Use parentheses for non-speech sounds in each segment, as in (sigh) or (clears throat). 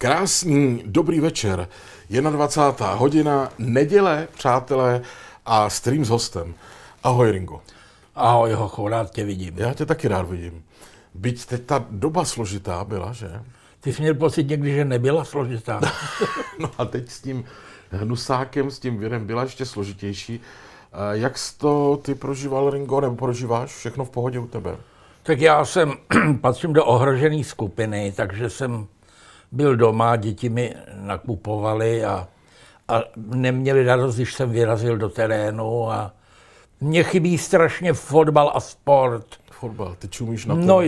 Krásný, dobrý večer, 21. hodina, neděle, přátelé, a stream s hostem. Ahoj, Ringo. Ahoj, hocho, rád tě vidím. Já tě taky rád vidím. Byť teď ta doba složitá byla, že? Ty jsi měl pocit někdy, že nebyla složitá. (laughs) no a teď s tím hnusákem, s tím věrem byla ještě složitější. Jak jsi to ty prožíval, Ringo, nebo prožíváš? Všechno v pohodě u tebe? Tak já jsem, (clears throat) patřím do ohrožené skupiny, takže jsem byl doma, děti mi nakupovali a, a neměli radost, když jsem vyrazil do terénu a mně chybí strašně fotbal a sport. Fotbal, ty čumíš na to. No,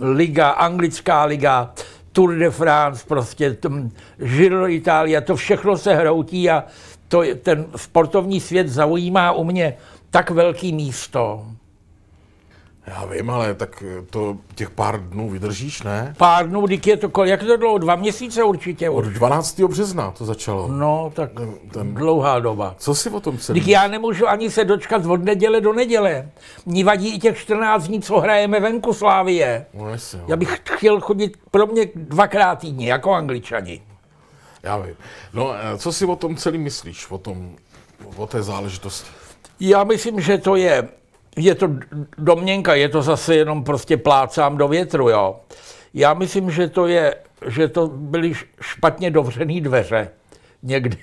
liga, anglická liga, Tour de France, prostě Giro Itálie, to všechno se hroutí a to, ten sportovní svět zaujímá u mě tak velký místo, já vím, ale tak to těch pár dnů vydržíš, ne? Pár dnů, díky je to kolik, jak to dlouho, dva měsíce určitě. Od 12. března to začalo. No, tak ten, no, ten... dlouhá doba. Co si o tom se Díky já nemůžu ani se dočkat od neděle do neděle. Mně vadí i těch 14 dní, co hrajeme venku Slávie. No, jasně, no. já bych chtěl chodit pro mě dvakrát týdně, jako angličani. Já vím. No, eh, co si o tom celý myslíš, o, tom, o té záležitosti? Já myslím, že to je je to domněnka, je to zase jenom prostě plácám do větru, jo. Já myslím, že to je, že to byly špatně dovřený dveře někde.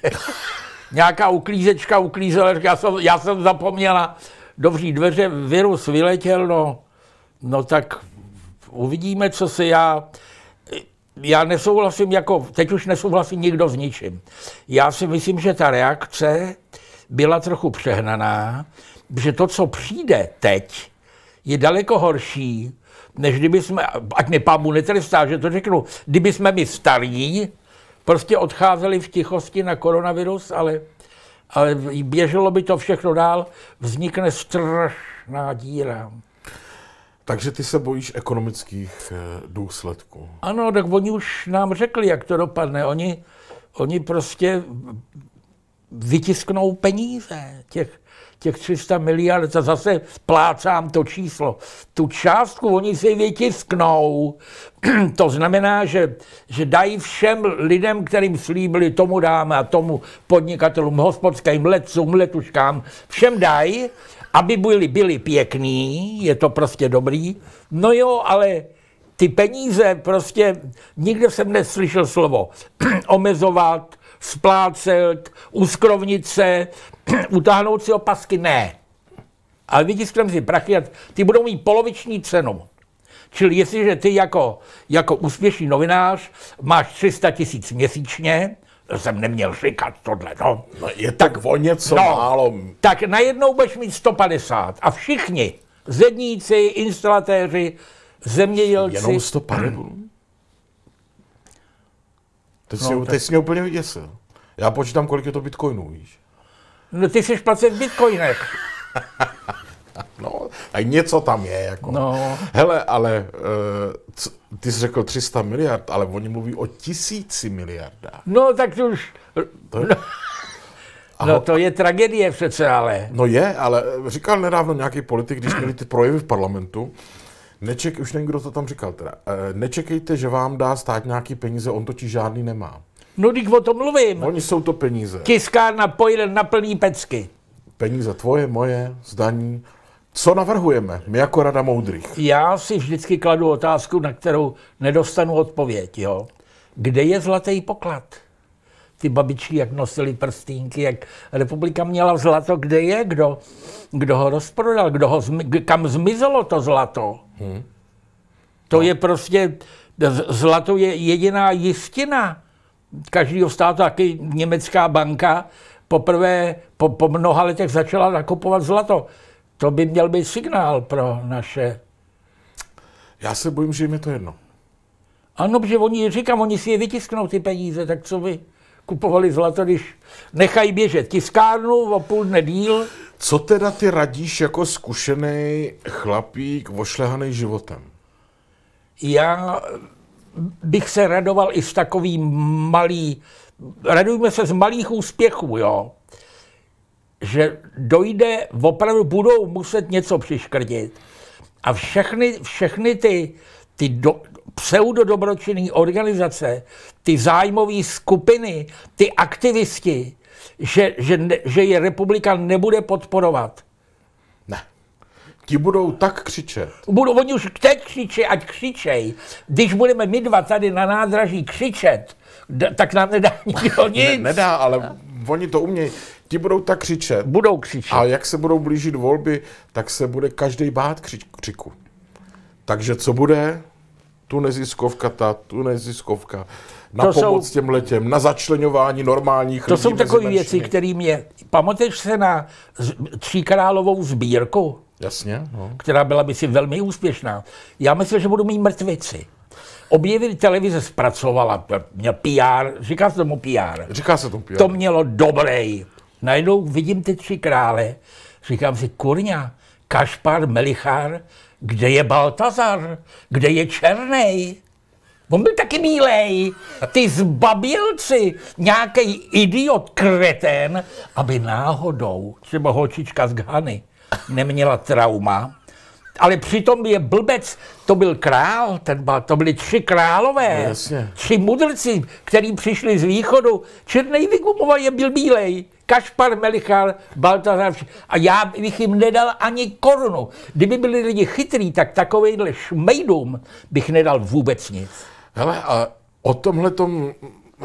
(laughs) Nějaká uklízečka uklízela, já jsem, já jsem zapomněla dovří dveře, virus vyletěl, no, no tak uvidíme, co si já... Já nesouhlasím jako, teď už nesouhlasí nikdo s ničím. Já si myslím, že ta reakce byla trochu přehnaná, že to, co přijde teď, je daleko horší, než kdyby jsme, ať mi pán Bůh netrestá, že to řeknu, kdyby jsme my starí prostě odcházeli v tichosti na koronavirus, ale, ale běželo by to všechno dál, vznikne strašná díra. Takže ty se bojíš ekonomických eh, důsledků. Ano, tak oni už nám řekli, jak to dopadne. Oni, oni prostě vytisknou peníze těch těch 300 miliard, a zase plácám to číslo. Tu částku oni si vytisknou. (clears throat) to znamená, že, že dají všem lidem, kterým slíbili, tomu dáme a tomu podnikatelům, hospodským, letcům, letuškám, všem dají, aby byli, byli pěkný, je to prostě dobrý. No jo, ale ty peníze prostě, nikde jsem neslyšel slovo (clears throat) omezovat, splácel, uskrovnice, (clears throat) utáhnout si opasky, ne. Ale vytisknem si prachy a ty budou mít poloviční cenu. Čili jestliže ty jako, jako úspěšný novinář máš 300 tisíc měsíčně, jsem neměl říkat tohle, no. no je tak, tak o něco no, málo. Tak najednou budeš mít 150 a všichni, zedníci, instalatéři, zemědělci... Jenom 150? Ty jsi, no, ty jsi mě úplně vyděsil. Já počítám, kolik je to bitcoinů, víš. No ty jsi placet v bitcoinech. (laughs) no, a něco tam je, jako. No. Hele, ale uh, ty jsi řekl 300 miliard, ale oni mluví o tisíci miliardách. No, tak to už... To je... no. Aho. No to je tragédie přece ale. No je, ale říkal nedávno nějaký politik, když měli ty projevy v parlamentu, Neček, už nevím, kdo to tam říkal teda. Eh, nečekejte, že vám dá stát nějaký peníze, on totiž žádný nemá. No, když o tom mluvím. Oni jsou to peníze. Tiskárna pojede na plný pecky. Peníze tvoje, moje, zdaní. Co navrhujeme, my jako Rada moudrých? Já si vždycky kladu otázku, na kterou nedostanu odpověď, jo. Kde je zlatý poklad? ty babičky, jak nosili prstínky, jak republika měla zlato, kde je, kdo, kdo ho rozprodal, kdo ho, kam zmizelo to zlato. Hmm. To no. je prostě, zlato je jediná jistina každého státu, taky německá banka poprvé po, po mnoha letech začala nakupovat zlato. To by měl být signál pro naše. Já se bojím, že jim je to jedno. Ano, protože oni, říkám, oni si je vytisknou ty peníze, tak co vy? kupovali zlato, když nechají běžet tiskárnu o půl dne díl. Co teda ty radíš jako zkušený chlapík ošlehaný životem? Já bych se radoval i z takový malý, radujme se z malých úspěchů, jo. Že dojde, opravdu budou muset něco přiškrdit. A všechny, všechny ty, ty do, pseudodobročinné organizace, ty zájmové skupiny, ty aktivisti, že, že, ne, že je republika nebude podporovat. Ne. Ti budou tak křičet. Budou, oni už teď křičej, ať křičej. Když budeme my dva tady na nádraží křičet, tak nám nedá (laughs) nikdo nic. Ne, nedá, ale oni to umějí. Ti budou tak křičet. Budou křičet. A jak se budou blížit volby, tak se bude každý bát křič, křiku. Takže co bude? tu neziskovka, ta, tu neziskovka, na to pomoc jsou, těm letem, na začlenování normálních to lidí. To jsou takové věci, které mě... Pamatuješ se na tříkrálovou sbírku? Jasně. No. Která byla, by si velmi úspěšná. Já myslím, že budu mít mrtvici. Objevili televize zpracovala, měl PR, říká se tomu PR. Říká se tomu PR. To mělo dobrý. Najednou vidím ty tři krále, říkám si, kurňa, Kašpar, Melichár kde je Baltazar, kde je Černej. On byl taky mílej. Ty zbabilci, nějaký idiot, kretén, aby náhodou třeba holčička z Ghany neměla trauma, ale přitom je blbec, to byl král, ten, to byli tři králové, Jasně. tři mudrci, kteří přišli z východu. Černý vygumoval je byl bílej. Kašpar Melichal, Baltazar. A já bych jim nedal ani korunu. Kdyby byli lidi chytrý, tak takovýhle šmejdům bych nedal vůbec nic. Hele, a o tomhle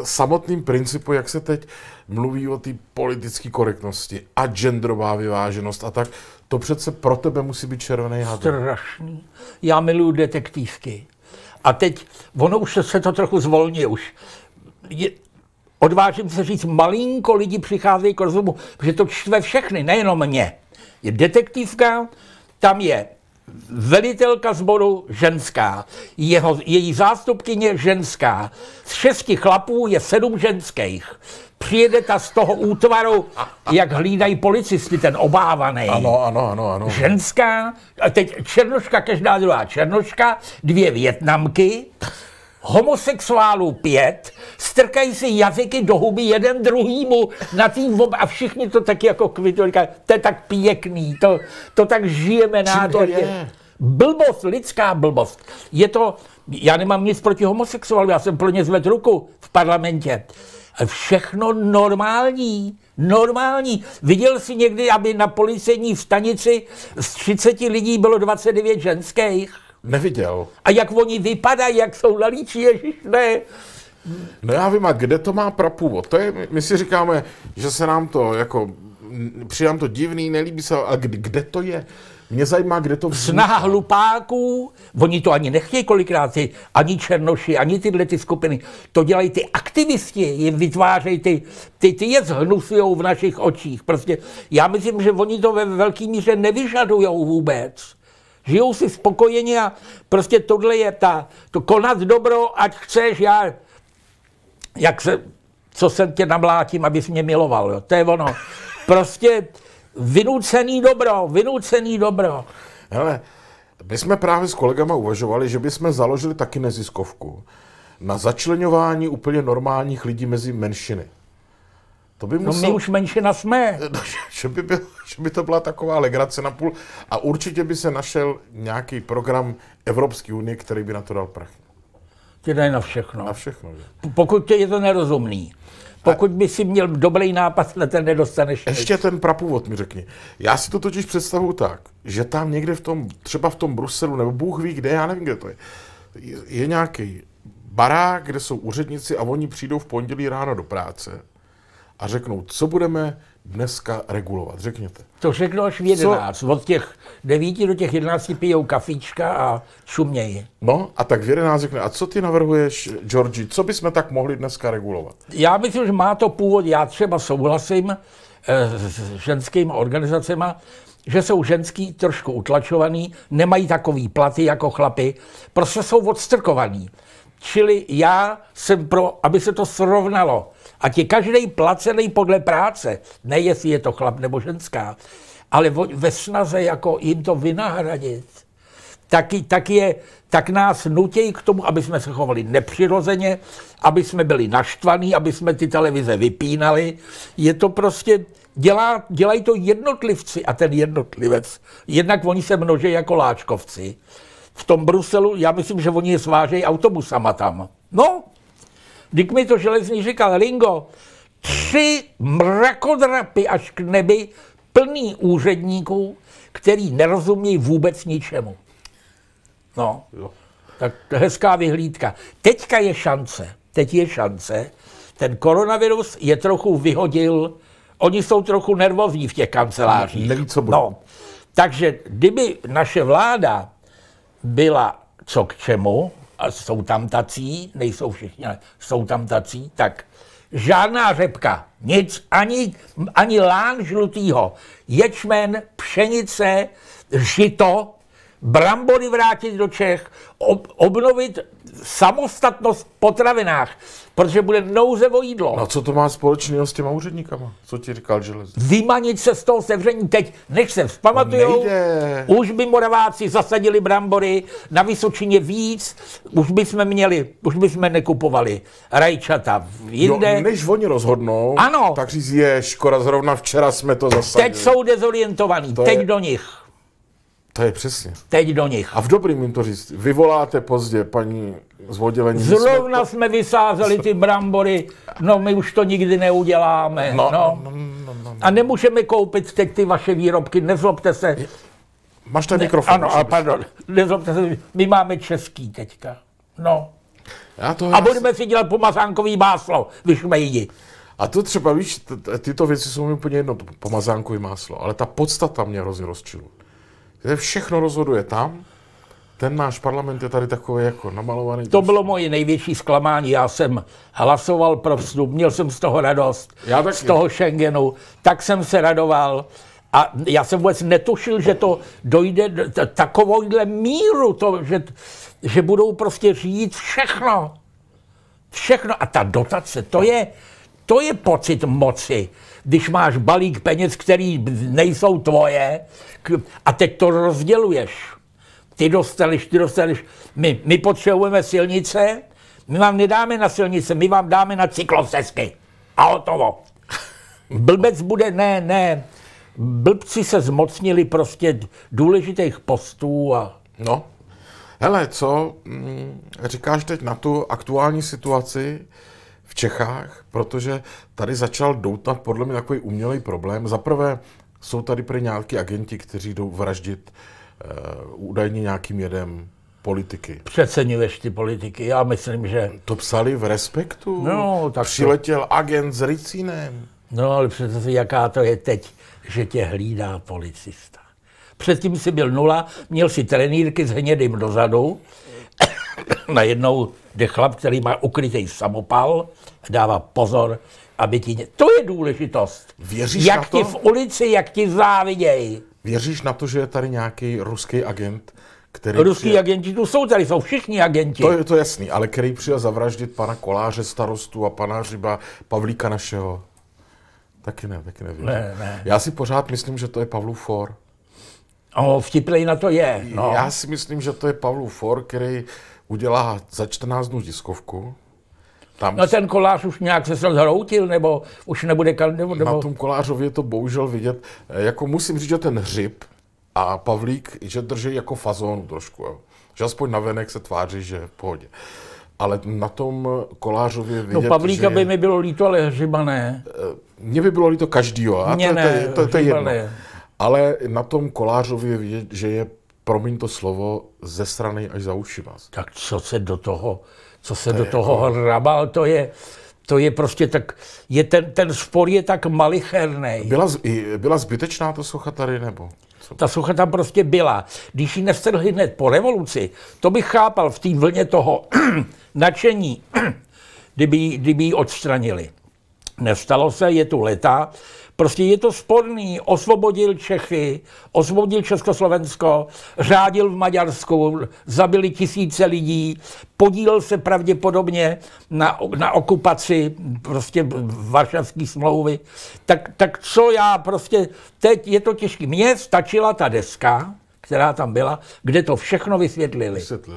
samotným principu, jak se teď mluví o té politické korektnosti a genderová vyváženost a tak, to přece pro tebe musí být červený had. Strašný. Já miluju detektivky. A teď, ono už se to trochu zvolní už. Je, odvážím se říct, malinko lidi přicházejí k rozumu, protože to čtve všechny, nejenom mě. Je detektivka, tam je velitelka sboru ženská, jeho, její zástupkyně ženská. Z šesti chlapů je sedm ženských. Přijede ta z toho útvaru, jak hlídají policisty, ten obávaný. Ano, ano, ano, ano. Ženská, a teď černoška, každá druhá černoška, dvě větnamky, homosexuálů pět, strkají si jazyky do huby jeden druhýmu na tý vob a všichni to tak jako kvitou, říkají, to je tak pěkný, to, to tak žijeme nádherně. Blbost, lidská blbost. Je to, já nemám nic proti homosexuálům, já jsem pro ně zvedl ruku v parlamentě. Všechno normální, normální. Viděl jsi někdy, aby na policejní stanici z 30 lidí bylo 29 ženských? Neviděl. A jak oni vypadají, jak jsou lalíči, ježiš, ne. No já vím, a kde to má prapůvod? To je, my si říkáme, že se nám to jako, přijám to divný, nelíbí se, a kde, kde to je? Mě zajímá, kde to vzniká. Snaha hlupáků, oni to ani nechtějí kolikrát, ani Černoši, ani tyhle ty skupiny. To dělají ty aktivisti, jim vytvářejí ty, ty, ty je zhnusujou v našich očích. Prostě já myslím, že oni to ve velké míře nevyžadují vůbec žijou si spokojeně a prostě tohle je ta, to konat dobro, ať chceš, já, jak se, co se tě namlátím, abys mě miloval, jo, to je ono. Prostě vynucený dobro, vynucený dobro. Hele, my jsme právě s kolegama uvažovali, že bychom založili taky neziskovku na začlenování úplně normálních lidí mezi menšiny. To by musel... No my už menšina jsme. No, (laughs) že, by byl, že by to byla taková legrace na půl. A určitě by se našel nějaký program Evropské unie, který by na to dal prach. Ti dají na všechno. Na všechno, že? Pokud tě je to nerozumný. Pokud by si měl dobrý nápad, na ten nedostaneš. Ještě nic. ten prapůvod mi řekni. Já si to totiž představuju tak, že tam někde v tom, třeba v tom Bruselu, nebo Bůh ví kde, já nevím, kde to je, je nějaký barák, kde jsou úředníci a oni přijdou v pondělí ráno do práce a řeknou, co budeme dneska regulovat. Řekněte. To řeknu až v 11. Co? Od těch 9 do těch 11 pijou kafička a šumějí. No a tak v 11 řekne, a co ty navrhuješ, Georgi, co bychom tak mohli dneska regulovat? Já myslím, že má to původ, já třeba souhlasím eh, s ženskými organizacemi, že jsou ženský trošku utlačovaný, nemají takový platy jako chlapy, prostě jsou odstrkovaný. Čili já jsem pro, aby se to srovnalo a je každý placený podle práce, ne jestli je to chlap nebo ženská, ale ve snaze jako jim to vynahradit, tak, tak, je, tak nás nutí k tomu, aby jsme se chovali nepřirozeně, aby jsme byli naštvaní, aby jsme ty televize vypínali. Je to prostě, dělá, dělají to jednotlivci a ten jednotlivec. Jednak oni se množí jako láčkovci. V tom Bruselu, já myslím, že oni je svážejí autobusama tam. No, Dík mi to železný říkal, Ringo, tři mrakodrapy až k nebi plný úředníků, který nerozumí vůbec ničemu. No, jo. tak hezká vyhlídka. Teďka je šance, teď je šance. Ten koronavirus je trochu vyhodil, oni jsou trochu nervózní v těch kancelářích. Neví, co bude. No, takže kdyby naše vláda byla co k čemu, a jsou tam tací, nejsou všichni, ale jsou tam tací, tak žádná řepka, nic, ani, ani lán žlutýho, ječmen, pšenice, žito, brambory vrátit do Čech, ob, obnovit samostatnost v potravinách, protože bude nouze o jídlo. A co to má společného s těma úředníkama? Co ti říkal želez? Vymanit se z toho sevření teď, nech se vzpamatujou, už by Moraváci zasadili brambory, na Vysočině víc, už by jsme měli, už by jsme nekupovali rajčata jinde. Jo, než oni rozhodnou, ano. tak říct, je škoda, zrovna včera jsme to zasadili. Teď jsou dezorientovaní, teď je... do nich. To je přesně. Teď do nich. A v dobrým jim to říct. Vyvoláte pozdě, paní z oddělení. Zrovna jsme, jsme vysázeli ty brambory, no my už to nikdy neuděláme. No, no. No, no, no, no, no. A nemůžeme koupit teď ty vaše výrobky, nezlobte se. Máš ten ne, mikrofon. Ano, a pardon, nezlobte se, my máme český teďka. No. Já to a já... budeme si dělat pomazánkový máslo, vyšmejdi. A to třeba, víš, tyto věci jsou mi úplně jedno, pomazánkový máslo, ale ta podstata mě hrozně rozčiluje kde všechno rozhoduje tam, ten náš parlament je tady takový jako namalovaný. To prostě. bylo moje největší zklamání. Já jsem hlasoval pro vstup, měl jsem z toho radost, já z toho Schengenu, tak jsem se radoval. A já jsem vůbec netušil, že to dojde takovouhle míru, to, že, že budou prostě řídit všechno. Všechno. A ta dotace, to je, to je pocit moci když máš balík peněz, který nejsou tvoje a teď to rozděluješ. Ty dostaneš, ty dostaneš. My, my potřebujeme silnice, my vám nedáme na silnice, my vám dáme na cyklostezky. A hotovo. Blbec bude, ne, ne. Blbci se zmocnili prostě důležitých postů a... No. Hele, co mm, říkáš teď na tu aktuální situaci, v Čechách, protože tady začal doutat podle mě takový umělej problém. Zaprvé, jsou tady pro nějaký agenti, kteří jdou vraždit uh, údajně nějakým jedem politiky. Přecenileš ty politiky, já myslím, že... To psali v Respektu. No, tak Přiletěl to... agent s Ricínem. No, ale přece si, jaká to je teď, že tě hlídá policista. Předtím si byl nula, měl si trenýrky s hnědým dozadu, najednou jde chlap, který má ukrytý samopal, dává pozor, aby ti... To je důležitost. Věříš jak na to? ti v ulici, jak ti záviděj. Věříš na to, že je tady nějaký ruský agent, který Ruský přijel... agenti tu jsou, tady jsou všichni agenti. To je to jasný, ale který přijel zavraždit pana Koláře starostu a pana Řiba Pavlíka našeho. Taky ne, taky nevím. Ne, ne. Já si pořád myslím, že to je Pavlu For. O, no, vtiplej na to je. No. Já si myslím, že to je Pavlu For, který udělá za 14 dnů diskovku. Tam... No ten kolář už nějak se zhroutil, nebo už nebude kandidovat? Nebo... Na tom kolářově to bohužel vidět. Eh, jako musím říct, že ten hřib a Pavlík, že drží jako fazónu trošku. Jo. Že aspoň venek se tváří, že v pohodě. Ale na tom kolářově no vidět, No Pavlíka že... by mi bylo líto, ale hřiba ne. Eh, mně by bylo líto každýho. A Mně to, ne, to, to, to, to je jedno. Ne. Ale na tom kolářově vidět, že je promiň to slovo, ze strany až za uši vás. Tak co se do toho, co se to do toho jako... hrabal, to je, to je prostě tak, je ten, ten spor je tak malicherný. Byla, byla zbytečná ta socha tady, nebo? Co? Ta socha tam prostě byla. Když ji nestrhli hned po revoluci, to bych chápal v té vlně toho (clears throat) nadšení, (clears throat) kdyby, kdyby ji odstranili. Nestalo se, je tu leta, Prostě je to sporný. Osvobodil Čechy, osvobodil Československo, řádil v Maďarsku, zabili tisíce lidí, podílel se pravděpodobně na, na okupaci prostě Varšavské smlouvy. Tak, tak co já prostě, teď je to těžké. Mně stačila ta deska, která tam byla, kde to všechno vysvětlili. Vysvětli.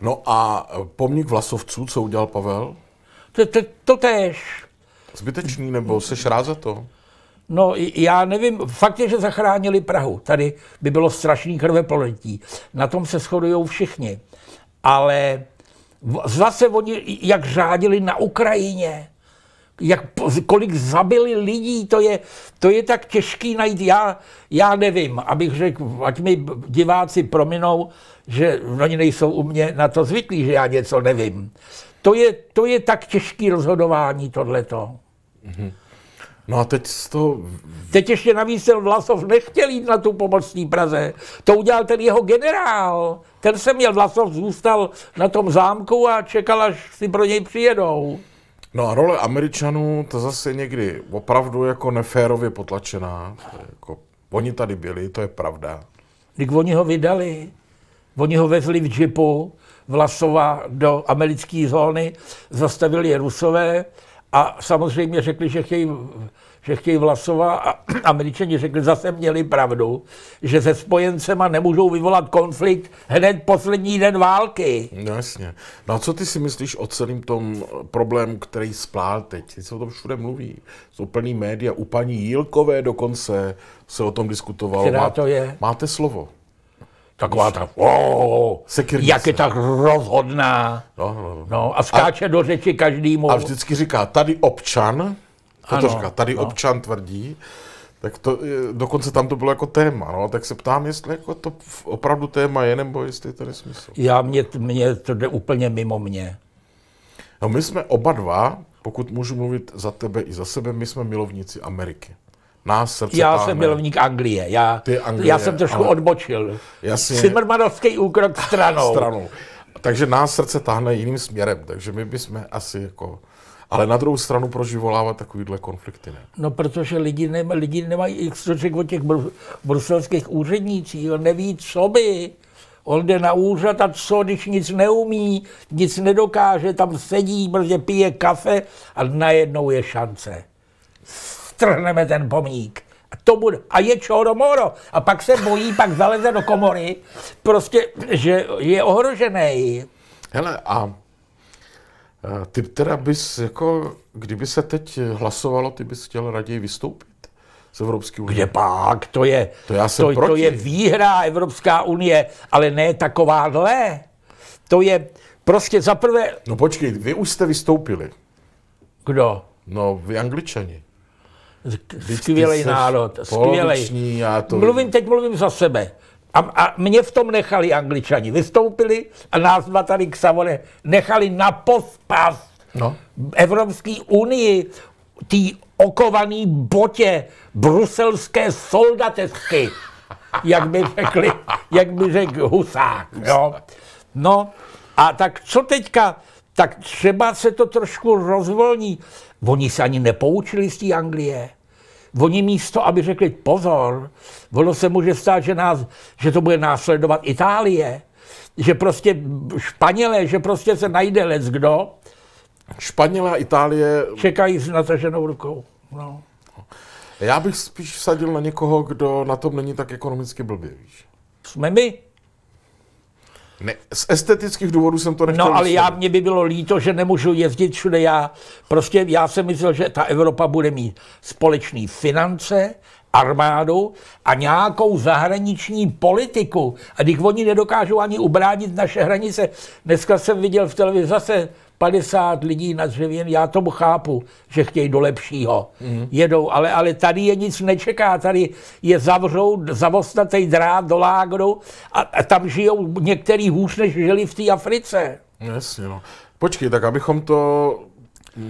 No a pomník vlasovců, co udělal Pavel? To, to, to tež. Zbytečný, nebo seš rád za to? No, já nevím, fakt je, že zachránili Prahu. Tady by bylo strašný krveplodití. Na tom se shodují všichni. Ale zase oni, jak řádili na Ukrajině, jak, kolik zabili lidí, to je, to je tak těžký najít. Já, já nevím, abych řekl, ať mi diváci prominou, že oni nejsou u mě na to zvyklí, že já něco nevím. To je, to je tak těžký rozhodování tohleto. Mm-hmm. No a teď z toho... Teď ještě navíc ten Vlasov nechtěl jít na tu pomocní Praze. To udělal ten jeho generál. Ten se měl, Vlasov zůstal na tom zámku a čekal, až si pro něj přijedou. No a role Američanů, to zase někdy opravdu jako neférově potlačená. Jako, oni tady byli, to je pravda. Když oni ho vydali, oni ho vezli v džipu, Vlasova do americké zóny, zastavili je Rusové, a samozřejmě řekli, že chtějí že chtějí Vlasova a (clears throat) američani řekli, zase měli pravdu, že se spojencema nemůžou vyvolat konflikt hned poslední den války. No jasně. No a co ty si myslíš o celém tom problému, který splál teď? Ty se o tom všude mluví. Jsou plný média, u paní Jílkové dokonce se o tom diskutovalo. Která to je? Máte slovo. Taková ta, oh, jak je tak rozhodná. No, no, no. no a skáče a, do řeči každému. A vždycky říká, tady občan, Totožka. Tady no. občan tvrdí, tak to, eh, dokonce tam to bylo jako téma, no, tak se ptám, jestli jako to opravdu téma je, nebo jestli to nesmysl. Já, mě, mě to jde úplně mimo mě. No my jsme oba dva, pokud můžu mluvit za tebe i za sebe, my jsme milovníci Ameriky. Nás srdce Já jsem milovník Anglie. Já, Ty Anglie, já jsem trošku ale... odbočil. Jasně. úkrok stranou. stranou. Takže nás srdce táhne jiným směrem, takže my bychom asi jako ale na druhou stranu, proč vyvolávat takovýhle konflikty? Ne? No, protože lidi, ne, lidi nemají, co řekl o těch br- bruselských úřednících, on neví, co by. On jde na úřad a co, když nic neumí, nic nedokáže, tam sedí, brzy prostě pije kafe a najednou je šance. Strhneme ten pomník. A to bude, a je čoro moro. A pak se bojí, pak zaleze do komory, prostě, že je ohrožený. Hele, a ty teda bys, jako, kdyby se teď hlasovalo, ty bys chtěl raději vystoupit? z Evropské unie. Kde pak, to je, to, já jsem to, proti. to je výhra Evropská unie, ale ne takováhle. To je prostě zaprvé... No počkej, vy už jste vystoupili. Kdo? No, vy angličani. Skvělý národ, skvělý. Mluvím, teď mluvím za sebe. A, a mě v tom nechali angličani. Vystoupili a nás dva tady k Savone nechali na pospas no. Evropské unii, tý okovaný botě bruselské soldatesky, jak by, řekli, jak by řekl Husák. Jo. No a tak co teďka? Tak třeba se to trošku rozvolní. Oni se ani nepoučili z té Anglie. Oni místo, aby řekli pozor, ono se může stát, že, nás, že to bude následovat Itálie, že prostě Španělé, že prostě se najde lec kdo. Španělé a Itálie... Čekají s nataženou rukou. No. Já bych spíš sadil na někoho, kdo na tom není tak ekonomicky blbě, víš. Jsme my. Ne, z estetických důvodů jsem to nechtěl. No, ale já, mě by bylo líto, že nemůžu jezdit všude já. Prostě já jsem myslel, že ta Evropa bude mít společné finance, armádu a nějakou zahraniční politiku. A když oni nedokážou ani ubránit naše hranice. Dneska jsem viděl v televizi zase 50 lidí na dřevěn, já tomu chápu, že chtějí do lepšího. Mm. Jedou, ale, ale tady je nic nečeká, tady je zavřou zavostatý drát do lágru a, a tam žijou některý hůř, než žili v té Africe. No jasně, no. Počkej, tak abychom to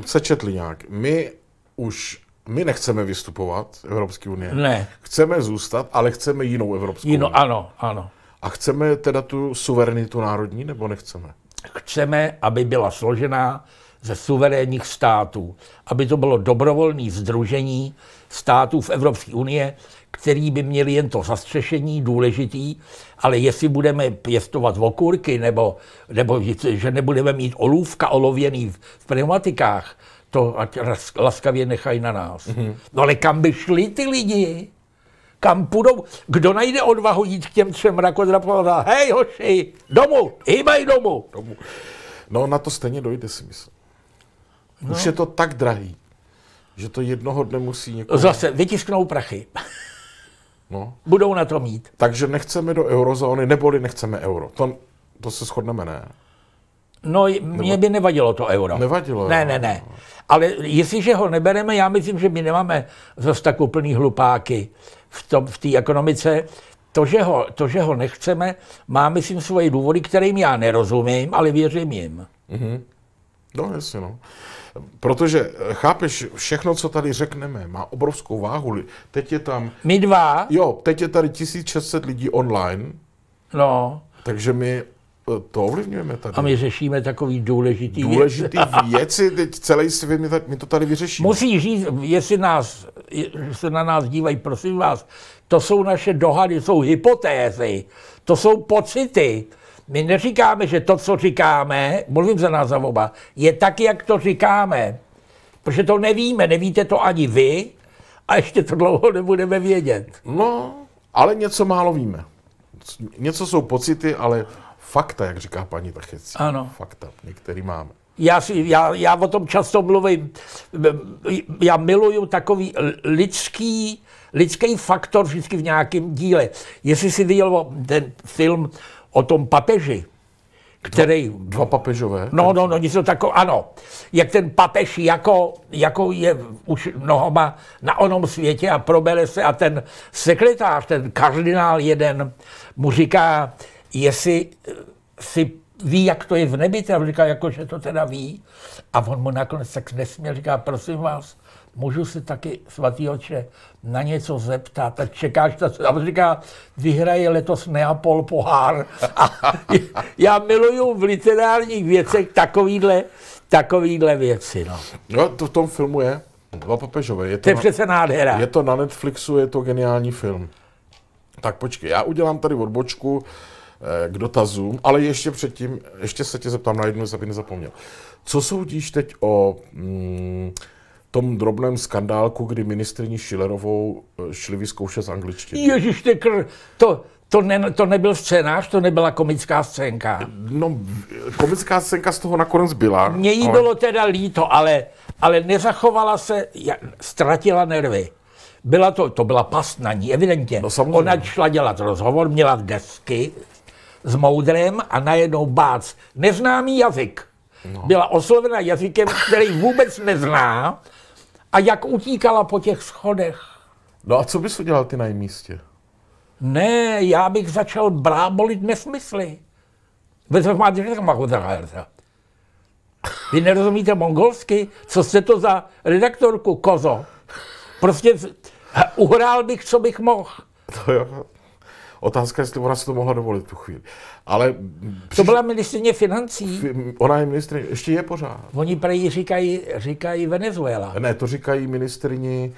sečetli nějak. My už my nechceme vystupovat Evropské unie. Ne. Chceme zůstat, ale chceme jinou Evropskou Jino, unii. Ano, ano. A chceme teda tu suverenitu národní, nebo nechceme? chceme, aby byla složená ze suverénních států, aby to bylo dobrovolné združení států v Evropské unie, který by měli jen to zastřešení důležitý, ale jestli budeme pěstovat okurky nebo, nebo že nebudeme mít olůvka olověný v pneumatikách, to ať laskavě nechají na nás. Mm-hmm. No ale kam by šli ty lidi? kam půjdou, kdo najde odvahu jít k těm třem rakodrapům a hej hoši, domů, hýbaj domů. domů. No na to stejně dojde si myslím. No. Už je to tak drahý, že to jednoho dne musí někoho... Zase vytisknou prachy. No. Budou na to mít. Takže nechceme do eurozóny, neboli nechceme euro. To, to se shodneme, ne? No, mně by nevadilo to euro. Nevadilo. Ne, ne, ne. Ale jestliže ho nebereme, já myslím, že my nemáme zase tak úplný hlupáky v té v ekonomice. To že, ho, to, že ho nechceme, má, myslím, svoje důvody, kterým já nerozumím, ale věřím jim. Mm-hmm. No, jasně, no. Protože, eh, chápeš, všechno, co tady řekneme, má obrovskou váhu. Teď je tam... My dva? Jo, teď je tady 1600 lidí online. No. Takže my to ovlivňujeme tady. A my řešíme takový důležitý Důležitý věc. věci, teď celý svět, my, tady, my to tady vyřešíme. Musí říct, jestli nás, se na nás dívají, prosím vás, to jsou naše dohady, jsou hypotézy, to jsou pocity. My neříkáme, že to, co říkáme, mluvím za nás za oba, je tak, jak to říkáme. Protože to nevíme, nevíte to ani vy a ještě to dlouho nebudeme vědět. No, ale něco málo víme. Něco jsou pocity, ale fakta, jak říká paní Tachecí. Ano. Fakta, některý máme. Já, si, já, já o tom často mluvím. Já miluju takový lidský, lidský faktor vždycky v nějakém díle. Jestli si viděl ten film o tom papeži, který... Dva, dva papežové? No, no, no, něco takového, ano. Jak ten papež jako, jako je už mnohoma na onom světě a probere se a ten sekretář, ten kardinál jeden mu říká, jestli eh, si ví, jak to je v nebi, a říká, jako, že to teda ví. A on mu nakonec tak nesměl, říká, prosím vás, můžu si taky, svatý oče, na něco zeptat, tak čekáš, ta, a on říká, vyhraje letos Neapol pohár. A (laughs) já miluju v literárních věcech takovýhle, takovýhle věci. No. no, to v tom filmu je. Dva papežové. Je to, to je na, přece nádhera. Je to na Netflixu, je to geniální film. Tak počkej, já udělám tady odbočku. Eh, k dotazům, ale ještě předtím, ještě se tě zeptám na jednu aby nezapomněl. Co soudíš teď o mm, tom drobném skandálku, kdy ministrní Šilerovou eh, šli vyzkoušet z angličtiny? Ježíš, ty kr... to, to, ne, to nebyl scénář, to nebyla komická scénka. No, komická scénka z toho nakonec byla. Mně jí ale... bylo teda líto, ale, ale nezachovala se, ztratila nervy. Byla to, to byla past na ní, evidentně. No, Ona šla dělat rozhovor, měla desky, s moudrem a najednou bác, neznámý jazyk. No. Byla oslovena jazykem, který vůbec nezná a jak utíkala po těch schodech. No a co bys udělal ty na jejím místě? Ne, já bych začal brábolit nesmysly. Ve se máte řekla, Vy nerozumíte mongolsky? Co jste to za redaktorku, kozo? Prostě uhrál bych, co bych mohl. To jo. Otázka, jestli ona si to mohla dovolit tu chvíli. Ale přiš... To byla ministrině financí. Ona je ministrině, ještě je pořád. Oni prý říkají, říkají Venezuela. Ne, to říkají ministrině uh,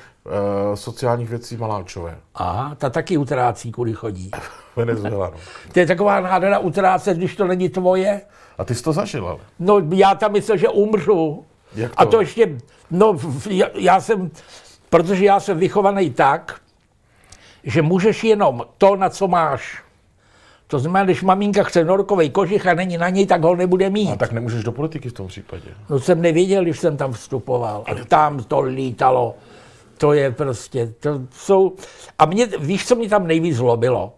eh, sociálních věcí Maláčové. Aha, ta taky utrácí, kudy chodí. (laughs) Venezuela, no. To je taková nádhera utrácet, když to není tvoje. A ty jsi to zažil, ale. No, já tam myslel, že umřu. Jak to? A to ještě, no, já, já jsem, protože já jsem vychovaný tak, že můžeš jenom to, na co máš. To znamená, když maminka chce norkový kožich a není na něj, tak ho nebude mít. A tak nemůžeš do politiky v tom případě. No jsem nevěděl, když jsem tam vstupoval. A tam to lítalo. To je prostě, to jsou... A mě, víš, co mě tam nejvíc zlobilo?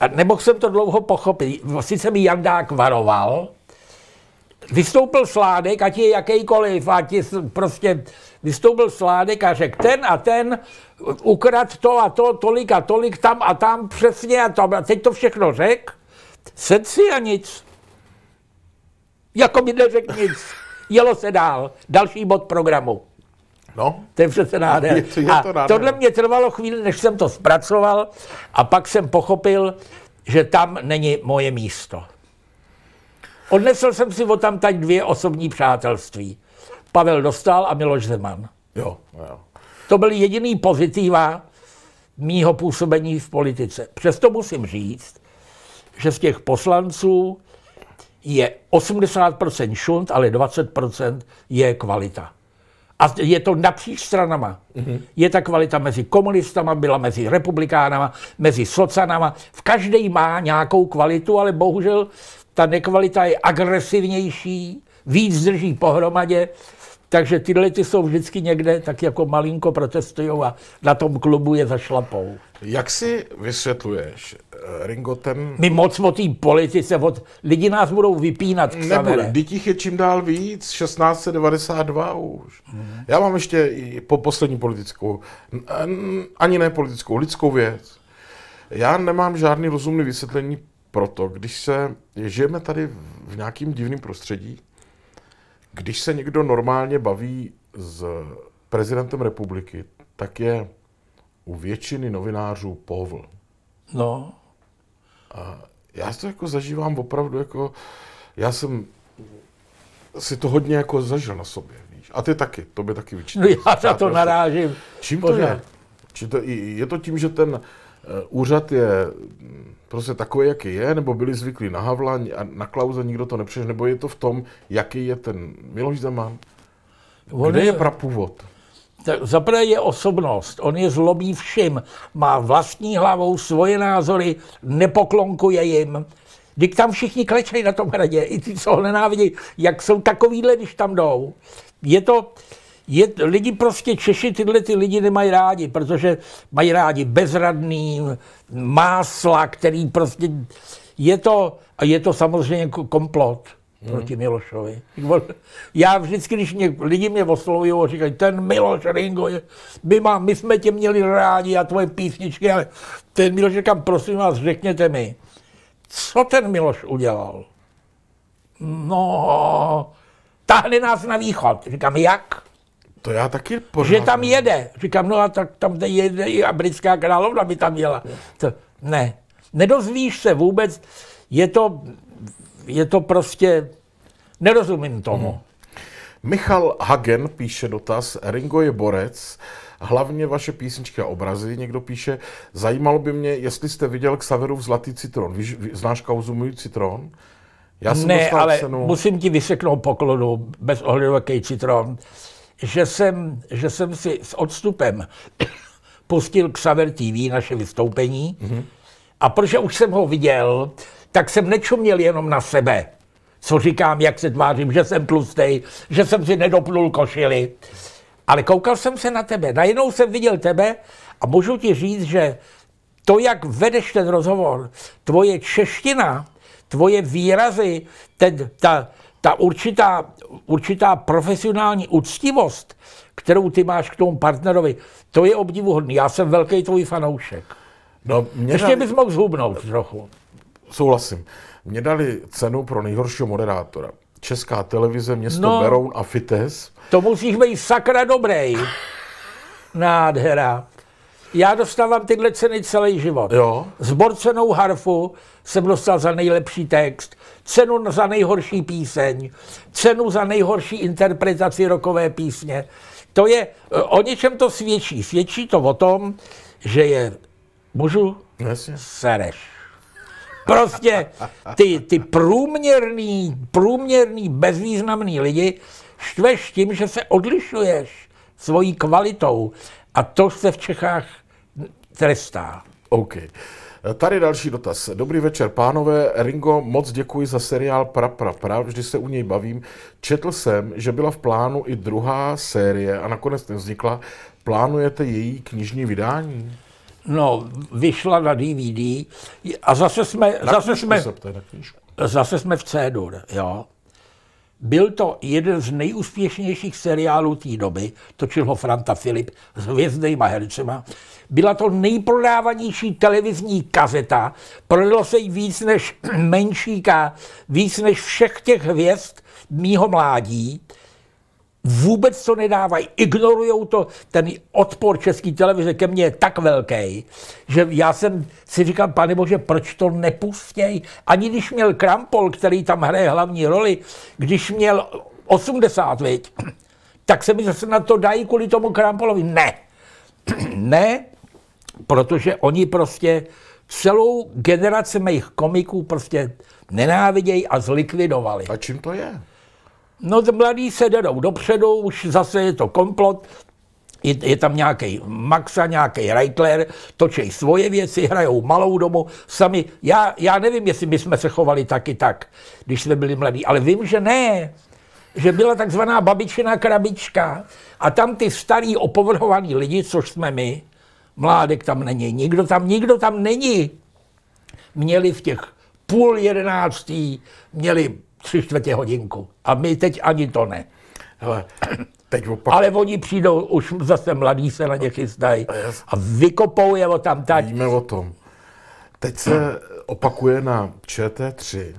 A nemohl jsem to dlouho pochopit. Sice mi Jandák varoval, vystoupil sládek, ať je jakýkoliv, ať je prostě vystoupil sládek a řekl ten a ten ukrad to a to, tolik a tolik, tam a tam, přesně a tam. A teď to všechno řekl, sed si a nic. Jako by neřekl nic. Jelo se dál. Další bod programu. No. To je přece nádher. Je to, je to a tohle mě trvalo chvíli, než jsem to zpracoval a pak jsem pochopil, že tam není moje místo. Odnesl jsem si o tam tak dvě osobní přátelství. Pavel Dostal a Miloš Zeman. Jo, jo. To byly jediný pozitiva mýho působení v politice. Přesto musím říct, že z těch poslanců je 80% šunt, ale 20% je kvalita. A je to napříč stranama. Mm-hmm. Je ta kvalita mezi komunistama, byla mezi republikánama, mezi socanama. V každé má nějakou kvalitu, ale bohužel ta nekvalita je agresivnější, víc drží pohromadě, takže tyhle ty jsou vždycky někde tak jako malinko protestují a na tom klubu je zašlapou. Jak si vysvětluješ eh, Ringotem? My moc o té politice, od... lidi nás budou vypínat. Nebude, dětích je čím dál víc, 1692 už. Hmm. Já mám ještě i po poslední politickou, ani ne politickou, lidskou věc. Já nemám žádný rozumný vysvětlení, proto, když se, žijeme tady v nějakým divným prostředí, když se někdo normálně baví s prezidentem republiky, tak je u většiny novinářů povl. No. A já to jako zažívám opravdu jako, já jsem si to hodně jako zažil na sobě, víš. A ty taky, to by taky vyčítal. No (laughs) já na to narážím. Čím to je? Čím to, je to tím, že ten Eh, úřad je mm, prostě takový, jaký je, nebo byli zvyklí na Havla a na Klauze nikdo to nepřeš, nebo je to v tom, jaký je ten Miloš Zeman? Kde je prapůvod? Zaprvé je osobnost, on je zlobí všim, má vlastní hlavou svoje názory, nepoklonkuje jim. Když tam všichni klečejí na tom hradě, i ty, co ho nenávidí, jak jsou takovýhle, když tam jdou. Je to, je, lidi prostě, Češi tyhle ty lidi nemají rádi, protože mají rádi bezradný, másla, který prostě, je to, a je to samozřejmě jako komplot hmm. proti Milošovi. Já vždycky, když mě, lidi mě oslovují a říkají, ten Miloš Ringo, je, my, má, my jsme tě měli rádi a tvoje písničky, ale ten Miloš říkám, prosím vás, řekněte mi, co ten Miloš udělal? No, tahne nás na východ. Říkám, jak? To já taky pořád. Že tam jede. Říkám, no a tak tam jede i britská královna by tam jela. To, ne. Nedozvíš se vůbec. Je to, je to prostě... Nerozumím tomu. Hmm. Michal Hagen píše dotaz, Ringo je borec, hlavně vaše písničky a obrazy. Někdo píše, zajímalo by mě, jestli jste viděl k Saveru Zlatý citron. Víš, znáš kauzu Můj citron? Já jsem ne, ale cenu... musím ti vyseknout poklonu, bez ohledu, jaký citron že jsem, že jsem si s odstupem (coughs) pustil Xaver TV, naše vystoupení, mm-hmm. a protože už jsem ho viděl, tak jsem nečuměl jenom na sebe, co říkám, jak se tvářím, že jsem tlustej, že jsem si nedopnul košily, ale koukal jsem se na tebe. Najednou jsem viděl tebe a můžu ti říct, že to, jak vedeš ten rozhovor, tvoje čeština, tvoje výrazy, ten, ta, ta určitá určitá profesionální uctivost, kterou ty máš k tomu partnerovi, to je obdivuhodný. Já jsem velký tvůj fanoušek. No, mě Ještě dali... bys mohl zhubnout trochu. Souhlasím. Mě dali cenu pro nejhoršího moderátora. Česká televize, město no, Beroun a Fites. To musíš být sakra dobrý. Nádhera. Já dostávám tyhle ceny celý život. Jo. Zborcenou harfu jsem dostal za nejlepší text, cenu za nejhorší píseň, cenu za nejhorší interpretaci rokové písně. To je, o něčem to svědčí. Svědčí to o tom, že je, můžu, Jasně. sereš. Prostě ty, ty průměrný, průměrný, bezvýznamný lidi štveš tím, že se odlišuješ svojí kvalitou. A to se v Čechách trestá. Okay. Tady další dotaz. Dobrý večer, pánové. Ringo, moc děkuji za seriál Pra Pra Pra, vždy se u něj bavím. Četl jsem, že byla v plánu i druhá série a nakonec nevznikla. Plánujete její knižní vydání? No, vyšla na DVD a zase jsme... Na zase jsme, se ptá, na zase jsme v Cédur, jo. Byl to jeden z nejúspěšnějších seriálů té doby, točil ho Franta Filip s hvězdnýma hercema. Byla to nejprodávanější televizní kazeta, prodalo se jí víc než (clears throat) menšíka, víc než všech těch hvězd mýho mládí. Vůbec to nedávají, ignorují to. Ten odpor české televize ke mně je tak velký, že já jsem si říkal, pane bože, proč to nepustěj? Ani když měl Krampol, který tam hraje hlavní roli, když měl 80, viď, (clears throat) tak se mi zase na to dají kvůli tomu Krampolovi. Ne, (clears throat) ne, protože oni prostě celou generaci mých komiků prostě nenávidějí a zlikvidovali. A čím to je? No, mladí se jdou dopředu, už zase je to komplot, je, je tam nějaký Maxa, nějaký Reitler, točí svoje věci, hrajou malou domu, sami. Já, já nevím, jestli my jsme se chovali taky tak, když jsme byli mladí, ale vím, že ne. Že byla takzvaná babičina krabička a tam ty starý opovrhovaný lidi, což jsme my, Mládek tam není, nikdo tam, nikdo tam není. Měli v těch půl jedenáctý, měli tři čtvrtě hodinku. A my teď ani to ne. Hele, teď opak... Ale oni přijdou, už zase mladí se na ně chystají a vykopou je o tam tady. Víme o tom. Teď se opakuje na ČT3,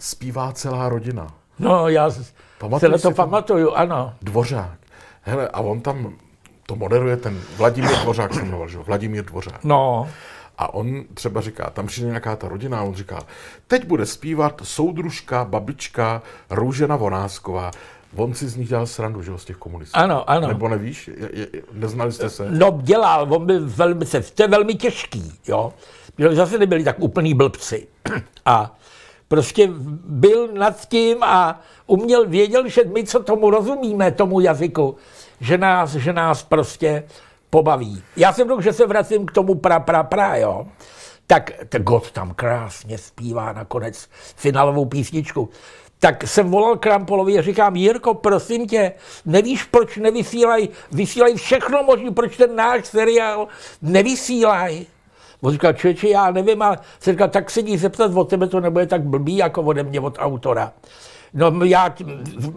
zpívá celá rodina. No, já Pamatuješ se na to pamatuju, ano. Dvořák. Hele, a on tam to moderuje ten Vladimír Dvořák, jsem mluvil, že Vladimír Dvořák. No. A on třeba říká, tam přijde nějaká ta rodina, a on říká, teď bude zpívat soudružka, babička, Růžena Vonásková. On si z nich dělal srandu, že z těch komunistů. Ano, ano. Nebo nevíš? Je, je, neznali jste se? No dělal, on byl velmi, to je velmi těžký, jo. Protože zase nebyli tak úplný blbci. A prostě byl nad tím a uměl, věděl, že my, co tomu rozumíme, tomu jazyku, že nás, že nás prostě pobaví. Já jsem řekl, že se vracím k tomu pra, pra, pra, jo. Tak, ten God tam krásně zpívá nakonec finálovou písničku. Tak jsem volal Krampolovi a říkám, Jirko, prosím tě, nevíš, proč nevysílají, vysílají všechno možné, proč ten náš seriál nevysílají? On říkal, člověče, já nevím, ale jsem říkal, tak se ní zeptat od tebe, to nebude tak blbý, jako ode mě, od autora no já,